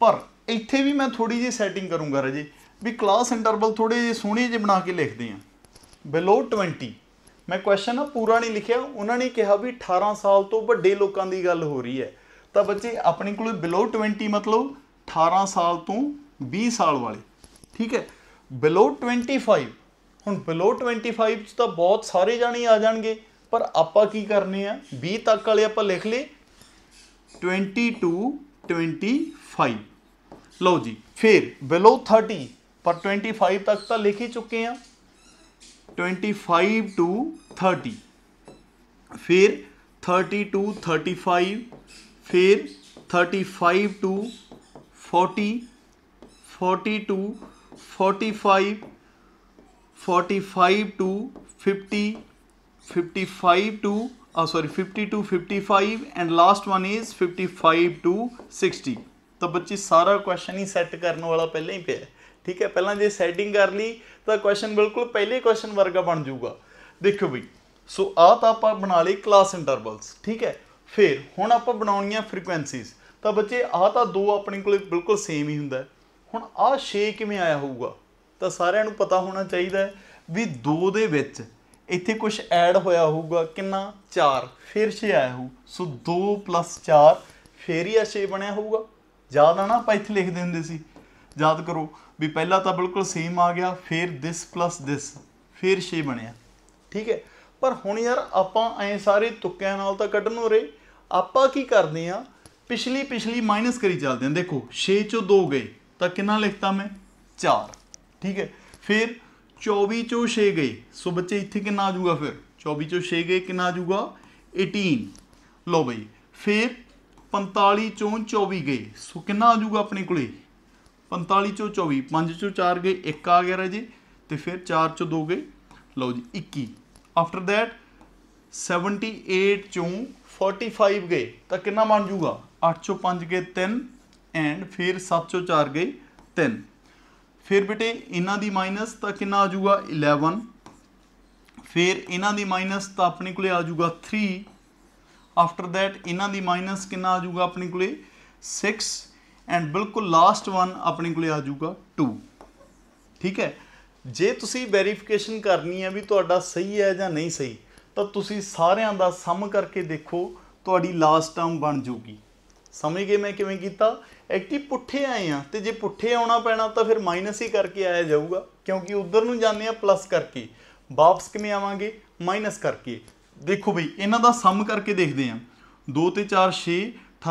ਪਰ ਇੱਥੇ ਵੀ ਮੈਂ ਥੋੜੀ ਜਿਹੀ ਸੈਟਿੰਗ ਕਰੂੰਗਾ ਰਜੇ ਵੀ ਕਲਾਸ ਇੰਟਰਵਲ ਥੋੜੇ ਜਿਹੇ ਸੋਹਣੇ ਜਿਹੇ ਬਣਾ ਕੇ ਲਿਖਦੇ ਆ ਬਿਲੋ 20 ਮੈਂ ਕੁਐਸਚਨ ਨਾ ਪੂਰਾ ਨਹੀਂ ਲਿਖਿਆ ਉਹਨਾਂ ਨੇ ਕਿਹਾ ਵੀ 18 ਸਾਲ ਤੋਂ ਵੱਡੇ ਲੋਕਾਂ ਦੀ ਗੱਲ ਹੋ ਰਹੀ ਹੈ ਤਾਂ ਬੱਚੇ ਆਪਣੇ ਕੋਲ ਬਿਲੋ 20 ਮਤਲਬ 18 ਸਾਲ ਤੋਂ 20 ਸਾਲ ਵਾਲੇ ठीक है बिलो ट्वेंटी फाइव हूँ बिलो ट्वेंटी फाइव तो बहुत सारे जाने आ जाएंगे पर आप की करने हैं भी तक वाले आप लिख ले ट्वेंटी टू ट्वेंटी फाइव लो जी फिर बिलो थर्टी पर ट्वेंटी फाइव तक तो लिख ही चुके हैं ट्वेंटी फाइव टू थर्टी फिर थर्टी टू थर्टी फाइव फिर thirty five to forty forty to 45 45 to 50 55 to oh sorry 50 to 55 and last one is 55 to 60 ਤਾਂ ਬੱਚੇ ਸਾਰਾ ਕੁਐਸਚਨ ਹੀ ਸੈੱਟ ਕਰਨ ਵਾਲਾ ਪਹਿਲਾਂ ਹੀ ਪਿਆ ਠੀਕ ਹੈ ਪਹਿਲਾਂ ਜੇ ਸੈਟਿੰਗ ਕਰ ਲਈ ਤਾਂ ਕੁਐਸਚਨ ਬਿਲਕੁਲ ਪਹਿਲੇ ਕੁਐਸਚਨ ਵਰਗਾ ਬਣ ਜਾਊਗਾ ਦੇਖੋ ਬਈ ਸੋ ਆ ਤਾਂ ਆਪਾਂ ਬਣਾ ਲਈ ਕਲਾਸ ਇੰਟਰਵਲਸ ਠੀਕ ਹੈ ਫਿਰ ਹੁਣ ਆਪਾਂ ਬਣਾਉਣੀਆਂ ਫ੍ਰੀਕੁਐਂਸੀਜ਼ ਤਾਂ ਬੱਚੇ ਆਹ ਤਾਂ ਦੋ ਆਪਣੇ ਕੋਲ ਬਿਲਕੁਲ ਸੇਮ ਹੀ ਹੁੰਦਾ ਹੁਣ ਆਹ 6 ਕਿਵੇਂ ਆਇਆ ਹੋਊਗਾ ਤਾਂ ਸਾਰਿਆਂ ਨੂੰ ਪਤਾ ਹੋਣਾ ਚਾਹੀਦਾ ਵੀ 2 ਦੇ ਵਿੱਚ ਇੱਥੇ ਕੁਝ ਐਡ ਹੋਇਆ ਹੋਊਗਾ ਕਿੰਨਾ 4 ਫਿਰ 6 ਆਇਆ ਹੋਊ ਸੋ 2 4 ਫੇਰ ਹੀ ਆ 6 ਬਣਿਆ ਹੋਊਗਾ ਯਾਦ ਨਾ ਆਪਾਂ ਇੱਥੇ ਲਿਖਦੇ ਹੁੰਦੇ ਸੀ ਯਾਦ ਕਰੋ ਵੀ ਪਹਿਲਾਂ ਤਾਂ ਬਿਲਕੁਲ ਸੇਮ ਆ ਗਿਆ ਫਿਰ ਪਲੱਸ ਥਿਸ ਫਿਰ 6 ਬਣਿਆ ਠੀਕ ਹੈ ਪਰ ਹੁਣ ਯਾਰ ਆਪਾਂ ਐ ਸਾਰੇ ਤੁੱਕਿਆਂ ਨਾਲ ਤਾਂ ਕੱਢਣ ਹੋ ਰਹੇ ਆਪਾਂ ਕੀ ਕਰਦੇ ਆ ਪਿਛਲੀ ਪਿਛਲੀ ਮਾਈਨਸ ਕਰੀ ਚੱਲਦੇ ਆ ਦੇਖੋ 6 ਚੋਂ 2 ਗਏ तो कि लिखता मैं चार ठीक है फिर चौबी चो छे गए सो बच्चे इतने कि आ फिर चौबी चो छे गए कि आजगा एटीन लो बई फिर पंताली चो चौबी गए सो कि आजगा अपने को पंताली चो चौबी पाँच चो चार गए एक आ गया राजे तो फिर चार चो दो गए लो जी इक्की आफ्टर दैट सैवनटी एट चो फोर्टी फाइव गए तो कि बन जूगा अठ चो पाँच गए तीन ਐਂਡ ਫਿਰ 7 ਚੋਂ 4 ਗਈ 3 ਫਿਰ ਬੇਟੇ ਇਹਨਾਂ ਦੀ ਮਾਈਨਸ ਤਾਂ ਕਿੰਨਾ ਆ ਜਾਊਗਾ 11 ਫਿਰ ਇਹਨਾਂ ਦੀ ਮਾਈਨਸ ਤਾਂ ਆਪਣੇ ਕੋਲੇ ਆ ਜਾਊਗਾ 3 ਆਫਟਰ ਥੈਟ ਇਹਨਾਂ ਦੀ ਮਾਈਨਸ ਕਿੰਨਾ ਆ ਜਾਊਗਾ ਆਪਣੇ ਕੋਲੇ 6 ਐਂਡ ਬਿਲਕੁਲ ਲਾਸਟ ਵਨ ਆਪਣੇ ਕੋਲੇ ਆ ਜਾਊਗਾ 2 ਠੀਕ ਹੈ ਜੇ ਤੁਸੀਂ ਵੈਰੀਫਿਕੇਸ਼ਨ ਕਰਨੀ ਹੈ ਵੀ ਤੁਹਾਡਾ ਸਹੀ ਹੈ ਜਾਂ ਨਹੀਂ ਸਹੀ ਤਾਂ ਤੁਸੀਂ ਸਾਰਿਆਂ ਦਾ ਸਮ ਕਰਕੇ ਦੇਖੋ ਤੁਹਾਡੀ ਲਾਸਟ ਟਰਮ ਬਣ ਜੂਗੀ ਸਮਝ ਗਏ ਮੈਂ ਕਿਵੇਂ ਕੀਤਾ ਐਕਟਿਵ ਪੁੱਠੇ ਆਏ ਆ ਤੇ ਜੇ ਪੁੱਠੇ ਆਉਣਾ ਪੈਣਾ ਤਾਂ ਫਿਰ ਮਾਈਨਸ ਹੀ ਕਰਕੇ ਆਇਆ ਜਾਊਗਾ ਕਿਉਂਕਿ ਉਧਰ ਨੂੰ ਜਾਂਦੇ ਆ ਪਲੱਸ ਕਰਕੇ ਵਾਪਸ ਕਿਵੇਂ ਆਵਾਂਗੇ ਮਾਈਨਸ ਕਰਕੇ ਦੇਖੋ ਬਈ ਇਹਨਾਂ ਦਾ ਸਮ ਕਰਕੇ ਦੇਖਦੇ ਆ 2 ਤੇ 4 6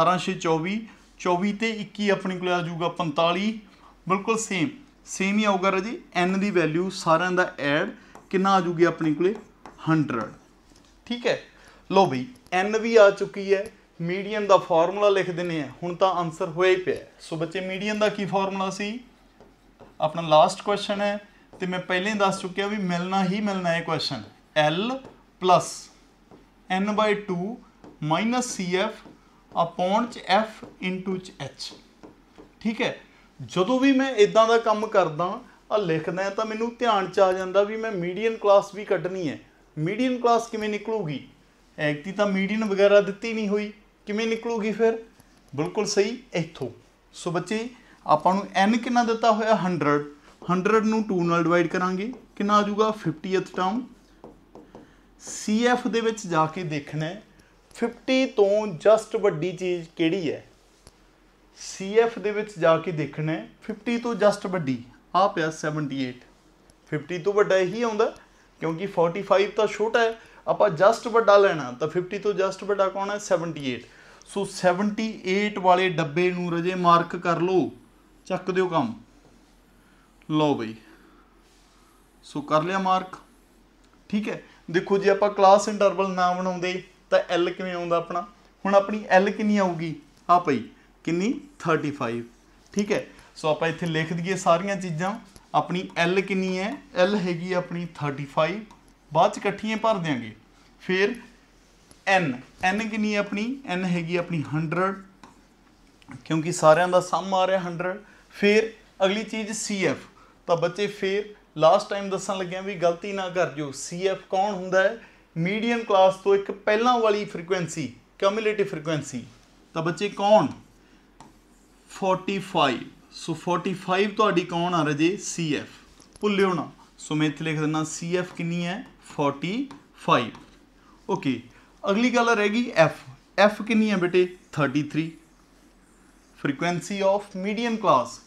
18 6 24 24 ਤੇ 21 ਆਪਣੇ ਕੋਲ ਆ ਜਾਊਗਾ 45 ਬਿਲਕੁਲ ਸੇਮ ਸੇਮ ਹੀ ਆਊਗਾ ਰਜੀ n ਦੀ ਵੈਲਿਊ ਸਾਰਿਆਂ ਦਾ ਐਡ ਕਿੰਨਾ ਆ ਜਾਊਗੀ ਆਪਣੇ ਕੋਲੇ 100 ਠੀਕ ਹੈ ਲੋ ਬਈ n ਵੀ ਆ ਚੁੱਕੀ ਹੈ ਮੀਡੀਅਨ ਦਾ ਫਾਰਮੂਲਾ ਲਿਖ ਦਿੰਨੇ ਆ ਹੁਣ ਤਾਂ ਆਨਸਰ ਹੋਇਆ ਹੀ ਪਿਆ ਸੋ ਬੱਚੇ ਮੀਡੀਅਨ ਦਾ ਕੀ ਫਾਰਮੂਲਾ ਸੀ ਆਪਣਾ ਲਾਸਟ ਕੁਐਸਚਨ ਹੈ ਤੇ ਮੈਂ ਪਹਿਲਾਂ ਹੀ ਦੱਸ ਚੁੱਕਿਆ ਵੀ ਮਿਲਣਾ ਹੀ ਮਿਲਣਾ ਹੈ ਕੁਐਸਚਨ L n/2 CF ਅਪੋਨ ਚ F ਚ H ਠੀਕ ਹੈ ਜਦੋਂ ਵੀ ਮੈਂ ਇਦਾਂ ਦਾ ਕੰਮ ਕਰਦਾ ਆ ਲਿਖਦਾ ਤਾਂ ਮੈਨੂੰ ਧਿਆਨ ਚ ਆ ਜਾਂਦਾ ਵੀ ਮੈਂ ਮੀਡੀਅਨ ਕਲਾਸ ਵੀ ਕੱਢਣੀ ਹੈ ਮੀਡੀਅਨ ਕਲਾਸ ਕਿਵੇਂ ਨਿਕਲੂਗੀ ਐਕਤੀ ਤਾਂ ਮੀਡੀਅਨ ਵਗੈਰਾ ਦਿੱਤੀ ਨਹੀਂ ਹੋਈ ਕਿਵੇਂ ਨਿਕਲੂਗੀ ਫਿਰ ਬਿਲਕੁਲ ਸਹੀ ਇੱਥੋਂ ਸੋ ਬੱਚੇ ਆਪਾਂ ਨੂੰ n ਕਿੰਨਾ ਦਿੱਤਾ ਹੋਇਆ 100 100 ਨੂੰ 2 ਨਾਲ ਡਿਵਾਈਡ ਕਰਾਂਗੇ ਕਿੰਨਾ ਆ ਜਾਊਗਾ 50th ਟਰਮ CF ਦੇ ਵਿੱਚ ਜਾ ਕੇ ਦੇਖਣਾ 50 ਤੋਂ ਜਸਟ ਵੱਡੀ ਚੀਜ਼ ਕਿਹੜੀ ਹੈ CF ਦੇ ਵਿੱਚ ਜਾ ਕੇ ਦੇਖਣਾ 50 ਤੋਂ ਜਸਟ ਵੱਡੀ ਆ ਪਿਆ 78 50 ਤੋਂ ਵੱਡਾ ਇਹੀ ਆਉਂਦਾ ਕਿਉਂਕਿ 45 ਤਾਂ ਛੋਟਾ ਹੈ ਆਪਾਂ ਜਸਟ ਵੱਡਾ ਲੈਣਾ ਤਾਂ 50 ਤੋਂ ਜਸਟ ਵੱਡਾ ਕੌਣ ਹੈ 78 ਸੋ 78 ਵਾਲੇ ਡੱਬੇ ਨੂੰ ਰਜੇ ਮਾਰਕ ਕਰ ਲਓ ਚੱਕ ਦਿਓ ਕੰਮ ਲਓ ਬਈ ਸੋ ਕਰ ਲਿਆ ਮਾਰਕ ਠੀਕ ਹੈ ਦੇਖੋ ਜੀ ਆਪਾਂ ਕਲਾਸ ਇੰਟਰਵਲ ਨਾ ਬਣਾਉਂਦੇ ਤਾਂ L ਕਿਵੇਂ ਆਉਂਦਾ ਆਪਣਾ ਹੁਣ ਆਪਣੀ L ਕਿੰਨੀ ਆਊਗੀ ਆ ਪਈ ਕਿੰਨੀ 35 ਠੀਕ ਹੈ ਸੋ ਆਪਾਂ ਇੱਥੇ ਲਿਖ ਦਈਏ ਸਾਰੀਆਂ ਚੀਜ਼ਾਂ ਆਪਣੀ L ਕਿੰਨੀ ਹੈ L ਹੈਗੀ ਆਪਣੀ 35 ਬਾਅਦ ਚ ਇਕੱਠੀਆਂ ਭਰ ਦਿਆਂਗੇ ਫਿਰ n n ਕਿੰਨੀ ਆਪਣੀ n ਹੈਗੀ ਆਪਣੀ 100 ਕਿਉਂਕਿ ਸਾਰਿਆਂ ਦਾ ਸਮ ਆ ਰਿਹਾ 100 ਫਿਰ ਅਗਲੀ ਚੀਜ਼ cf ਤਾਂ ਬੱਚੇ ਫਿਰ ਲਾਸਟ ਟਾਈਮ ਦੱਸਣ ਲੱਗਿਆ ਵੀ ਗਲਤੀ ਨਾ ਕਰ ਜੋ cf ਕੌਣ ਹੁੰਦਾ ਹੈ ਮੀਡੀਅਮ ਕਲਾਸ ਤੋਂ ਇੱਕ ਪਹਿਲਾਂ ਵਾਲੀ ਫ੍ਰੀਕੁਐਂਸੀ ਕਮਿਊਲੇਟਿਵ ਫ੍ਰੀਕੁਐਂਸੀ ਤਾਂ ਬੱਚੇ ਕੌਣ 45 ਸੋ 45 ਤੁਹਾਡੀ ਕੌਣ ਆ ਰਜੇ CF ਭੁੱਲਿਓ ਨਾ ਸੋ ਮੈਂ ਇੱਥੇ ਲਿਖ ਦਿੰਦਾ CF ਕਿੰਨੀ ਹੈ 45 ਓਕੇ ਅਗਲੀ ਗੱਲ ਰਹੇਗੀ f f ਕਿੰਨੀ ਹੈ ਬੇਟੇ 33 frequency of medium class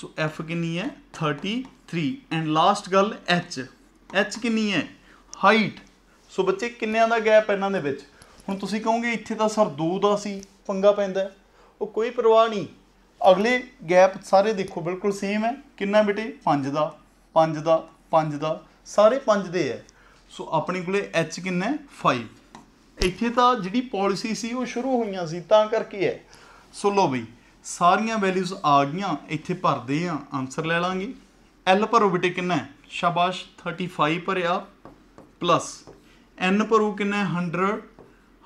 so f ਕਿੰਨੀ ਹੈ 33 ਐਂਡ ਲਾਸਟ ਗੱਲ h h ਕਿੰਨੀ ਹੈ ਹਾਈਟ ਸੋ ਬੱਚੇ ਕਿੰਨਿਆਂ ਦਾ ਗੈਪ ਇਹਨਾਂ ਦੇ ਵਿੱਚ ਹੁਣ ਤੁਸੀਂ ਕਹੋਗੇ ਇੱਥੇ ਤਾਂ ਸਰ 2 ਦਾ ਸੀ ਪੰਗਾ ਪੈਂਦਾ ਉਹ ਕੋਈ ਪਰਵਾਹ ਨਹੀਂ ਅਗਲੇ ਗੈਪ ਸਾਰੇ ਦੇਖੋ ਬਿਲਕੁਲ ਸੇਮ ਹੈ ਕਿੰਨਾ ਬੇਟੇ 5 ਦਾ 5 ਦਾ 5 ਦਾ ਸਾਰੇ 5 ਦੇ ਹੈ ਸੋ ਆਪਣੇ ਕੋਲੇ h ਕਿੰਨਾ ਹੈ 5 ਇੱਥੇ ਤਾਂ ਜਿਹੜੀ ਪਾਲਿਸੀ ਸੀ ਉਹ ਸ਼ੁਰੂ ਹੋਈਆਂ ਸੀ ਤਾਂ ਕਰਕੇ ਹੈ ਸੋ ਲੋ ਬਈ ਸਾਰੀਆਂ ਵੈਲਿਊਜ਼ ਆ ਗਈਆਂ ਇੱਥੇ ਭਰਦੇ ਆਂ ਆਨਸਰ ਲੈ ਲਾਂਗੇ ਐਲ ਭਰੋ ਕਿੰਨਾ ਹੈ ਸ਼ਾਬਾਸ਼ 35 ਭਰਿਆ ਪਲੱਸ ਐਨ ਪਰੂ ਕਿੰਨਾ ਹੈ 100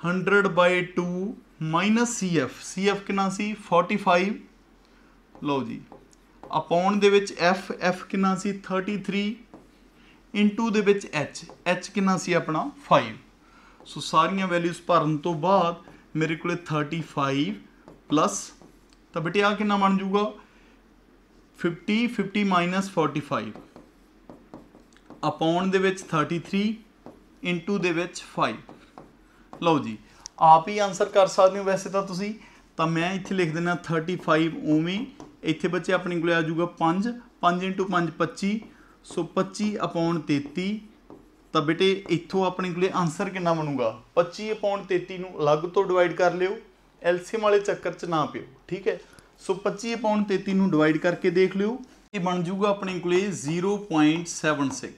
100 2 cf ਸੀਐਫ ਸੀਐਫ ਕਿੰਨਾ ਸੀ 45 ਲਓ ਜੀ ਅਪੌਨ ਦੇ ਵਿੱਚ ਐਫ ਐਫ ਕਿੰਨਾ ਸੀ 33 ਇਨਟੂ ਦੇ ਵਿੱਚ h h ਕਿੰਨਾ ਸੀ ਆਪਣਾ 5 ਸੋ ਸਾਰੀਆਂ ਵੈਲਿਊਜ਼ ਭਰਨ ਤੋਂ ਬਾਅਦ ਮੇਰੇ ਕੋਲੇ 35 ਪਲੱਸ ਤਾਂ ਬਟੇ ਆ ਕਿੰਨਾ ਬਣ ਜਾਊਗਾ 50 50 45 ਅਪੌਨ ਦੇ ਵਿੱਚ 33 ਇਨਟੂ ਦੇ ਵਿੱਚ 5 ਲਓ ਜੀ ਆਪ ਹੀ ਆਨਸਰ ਕਰ ਸਕਦੇ ਹੋ ਵੈਸੇ ਤਾਂ ਤੁਸੀਂ ਤਾਂ ਮੈਂ ਇੱਥੇ ਲਿਖ ਦਿੰਦਾ 35 ਉਵੇਂ ਇੱਥੇ ਬੱਚੇ ਆਪਣੇ ਕੋਲੇ ਆ ਜਾਊਗਾ 5 5 5 25 ਸੋ 25 upon 33 ਤਾਂ ਬੇਟੇ ਇੱਥੋਂ ਆਪਣੇ ਕੋਲੇ ਆਨਸਰ ਕਿੰਨਾ ਬਣੂਗਾ 25 upon 33 ਨੂੰ ਅਲੱਗ ਤੋਂ ਡਿਵਾਈਡ ਕਰ ਲਿਓ ਐਲਸੀਐਮ ਵਾਲੇ ਚੱਕਰ 'ਚ ਨਾ ਪਿਓ ਠੀਕ ਹੈ ਸੋ 25 upon 33 ਨੂੰ ਡਿਵਾਈਡ ਕਰਕੇ ਦੇਖ ਲਿਓ ਇਹ ਬਣ ਜਾਊਗਾ ਆਪਣੇ ਕੋਲੇ 0.76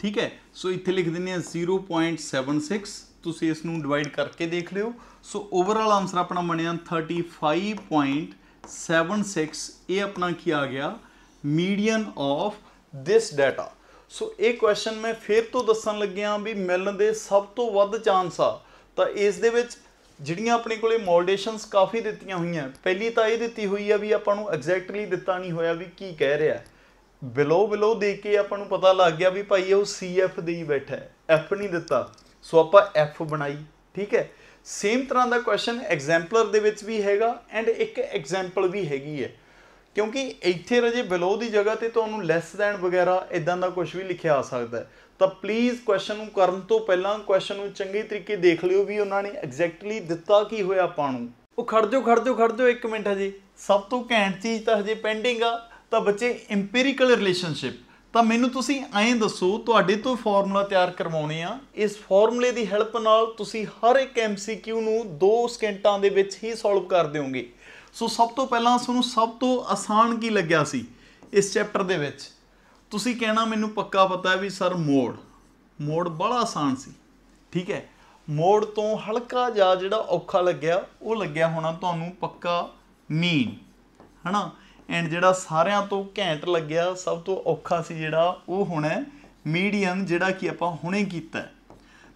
ਠੀਕ ਹੈ ਸੋ ਇੱਥੇ ਲਿਖ ਦਿੰਨੇ ਆ 0.76 ਤੁਸੀਂ ਇਸ ਨੂੰ ਡਿਵਾਈਡ ਕਰਕੇ ਦੇਖ ਲਿਓ ਸੋ ਓਵਰਆਲ ਆਨਸਰ ਆਪਣਾ ਬਣਿਆ 35.76 ਇਹ ਆਪਣਾ ਕੀ ਆ ਗਿਆ median of this data so ਇਹ ਕੁਐਸਚਨ ਮੈਂ ਫੇਰ ਤੋਂ ਦੱਸਣ ਲੱਗਿਆ ਵੀ ਮਿਲਣ ਦੇ ਸਭ ਤੋਂ ਵੱਧ ਚਾਂਸ ਆ ਤਾਂ ਇਸ ਦੇ ਵਿੱਚ ਜਿਹੜੀਆਂ ਆਪਣੇ ਕੋਲੇ ਮੋਲਡੇਸ਼ਨਸ ਕਾਫੀ ਦਿੱਤੀਆਂ ਹੋਈਆਂ ਪਹਿਲੀ ਤਾਂ ਇਹ ਦਿੱਤੀ ਹੋਈ ਆ ਵੀ ਆਪਾਂ ਨੂੰ ਐਗਜ਼ੈਕਟਲੀ ਦਿੱਤਾ ਨਹੀਂ ਹੋਇਆ ਵੀ ਕੀ ਕਹਿ ਰਿਹਾ ਬਿਲੋ ਬਿਲੋ ਦੇਖ ਕੇ ਆਪਾਂ ਨੂੰ ਪਤਾ ਲੱਗ ਗਿਆ ਵੀ ਭਾਈ ਉਹ ਸੀਐਫ ਦੇ ਹੀ ਬੈਠਾ ਹੈ ਐਫ ਨਹੀਂ ਦਿੱਤਾ ਸੋ ਆਪਾਂ ਐਫ ਬਣਾਈ ਠੀਕ ਹੈ ਸੇਮ ਤਰ੍ਹਾਂ ਦਾ ਕੁਐਸਚਨ ਐਗਜ਼ੈਂਪਲਰ ਦੇ ਵਿੱਚ ਵੀ ਹੈਗਾ ਐਂਡ ਇੱਕ ਐਗਜ਼ੈਂਪਲ ਵੀ ਹੈਗੀ ਹੈ ਕਿਉਂਕਿ ਇੱਥੇ ਰਜੇ ਬਿਲੋ ਦੀ ਜਗ੍ਹਾ ਤੇ ਤੁਹਾਨੂੰ ਲੈਸ ਦੈਨ ਵਗੈਰਾ ਇਦਾਂ ਦਾ ਕੁਝ ਵੀ ਲਿਖਿਆ ਆ ਸਕਦਾ ਤਾਂ ਪਲੀਜ਼ ਕੁਐਸਚਨ ਨੂੰ ਕਰਨ ਤੋਂ ਪਹਿਲਾਂ ਕੁਐਸਚਨ ਨੂੰ ਚੰਗੀ ਤਰੀਕੇ ਦੇਖ ਲਿਓ ਵੀ ਉਹਨਾਂ ਨੇ ਐਗਜ਼ੈਕਟਲੀ ਦਿੱਤਾ ਕੀ ਹੋਇਆ ਆਪਾਂ ਨੂੰ ਉਹ ਖੜ ਜਾਓ ਖੜ ਜਾਓ ਖੜ ਜਾਓ 1 ਮਿੰਟ ਹਜੇ ਸਭ ਤੋਂ ਘੈਂਟ ਚੀਜ਼ ਤਾਂ ਹਜੇ ਪੈਂਡਿੰਗ ਆ ਤਾਂ ਬੱਚੇ ਇੰਪੀਰੀਕਲ ਰਿਲੇਸ਼ਨਸ਼ਿਪ ਤਾਂ ਮੈਨੂੰ ਤੁਸੀਂ ਐਂ ਦੱਸੋ ਤੁਹਾਡੇ ਤੋਂ ਫਾਰਮੂਲਾ ਤਿਆਰ ਕਰਵਾਉਣੇ ਆ ਇਸ ਫਾਰਮੂਲੇ ਦੀ ਹੈਲਪ ਨਾਲ ਤੁਸੀਂ ਹਰ ਇੱਕ ਐਮਸੀਕਿਊ ਨੂੰ 2 ਸਕਿੰਟਾਂ ਦੇ ਵਿੱਚ ਹੀ ਸੋਲਵ ਕਰ ਦਿਓਗੇ ਸੋ ਸਭ ਤੋਂ ਪਹਿਲਾਂ ਤੁਹਾਨੂੰ ਸਭ ਤੋਂ ਆਸਾਨ ਕੀ ਲੱਗਿਆ ਸੀ ਇਸ ਚੈਪਟਰ ਦੇ ਵਿੱਚ ਤੁਸੀਂ ਕਹਿਣਾ ਮੈਨੂੰ ਪੱਕਾ ਪਤਾ ਹੈ ਵੀ ਸਰ ਮੋੜ ਮੋੜ ਬੜਾ ਆਸਾਨ ਸੀ ਠੀਕ ਹੈ ਮੋੜ ਤੋਂ ਹਲਕਾ ਜਿਹਾ ਜਿਹੜਾ ਔਖਾ ਲੱਗਿਆ ਉਹ ਲੱਗਿਆ ਹੋਣਾ ਤੁਹਾਨੂੰ ਪੱਕਾ ਮੀਨ ਹਨਾ ਐਂਡ ਜਿਹੜਾ ਸਾਰਿਆਂ ਤੋਂ ਘੈਂਟ ਲੱਗਿਆ ਸਭ ਤੋਂ ਔਖਾ ਸੀ ਜਿਹੜਾ ਉਹ ਹੋਣਾ ਮੀਡੀਅਮ ਜਿਹੜਾ ਕਿ ਆਪਾਂ ਹੁਣੇ ਕੀਤਾ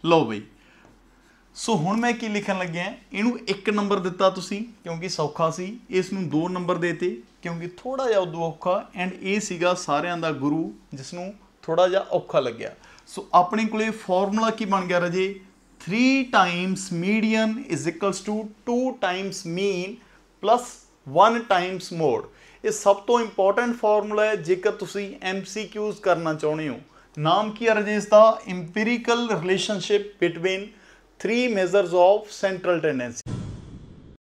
ਲਓ ਬਈ ਸੋ ਹੁਣ ਮੈਂ ਕੀ ਲਿਖਣ ਲੱਗਿਆ ਇਹਨੂੰ 1 ਨੰਬਰ ਦਿੱਤਾ ਤੁਸੀਂ ਕਿਉਂਕਿ ਸੌਖਾ ਸੀ ਇਸ ਨੂੰ 2 ਨੰਬਰ ਦੇਤੇ ਕਿਉਂਕਿ ਥੋੜਾ ਜਿਹਾ ਉਦੋਂ ਔਖਾ ਐਂਡ ਇਹ ਸੀਗਾ ਸਾਰਿਆਂ ਦਾ ਗੁਰੂ ਜਿਸ ਨੂੰ ਥੋੜਾ ਜਿਹਾ ਔਖਾ ਲੱਗਿਆ ਸੋ ਆਪਣੇ ਕੋਲੇ ਫਾਰਮੂਲਾ ਕੀ ਬਣ ਗਿਆ ਰਜੇ 3 times median is equals to 2 times mean plus 1 times mode ਇਹ ਸਭ ਤੋਂ ਇੰਪੋਰਟੈਂਟ ਫਾਰਮੂਲਾ ਹੈ ਜੇਕਰ ਤੁਸੀਂ ਐਮਸੀਕਿਊਜ਼ ਕਰਨਾ ਚਾਹੁੰਦੇ ਹੋ ਨਾਮ ਕੀ ਹੈ ਰਜੇ ਇਸ ਦਾ empirical relationship between three measures of central tendency.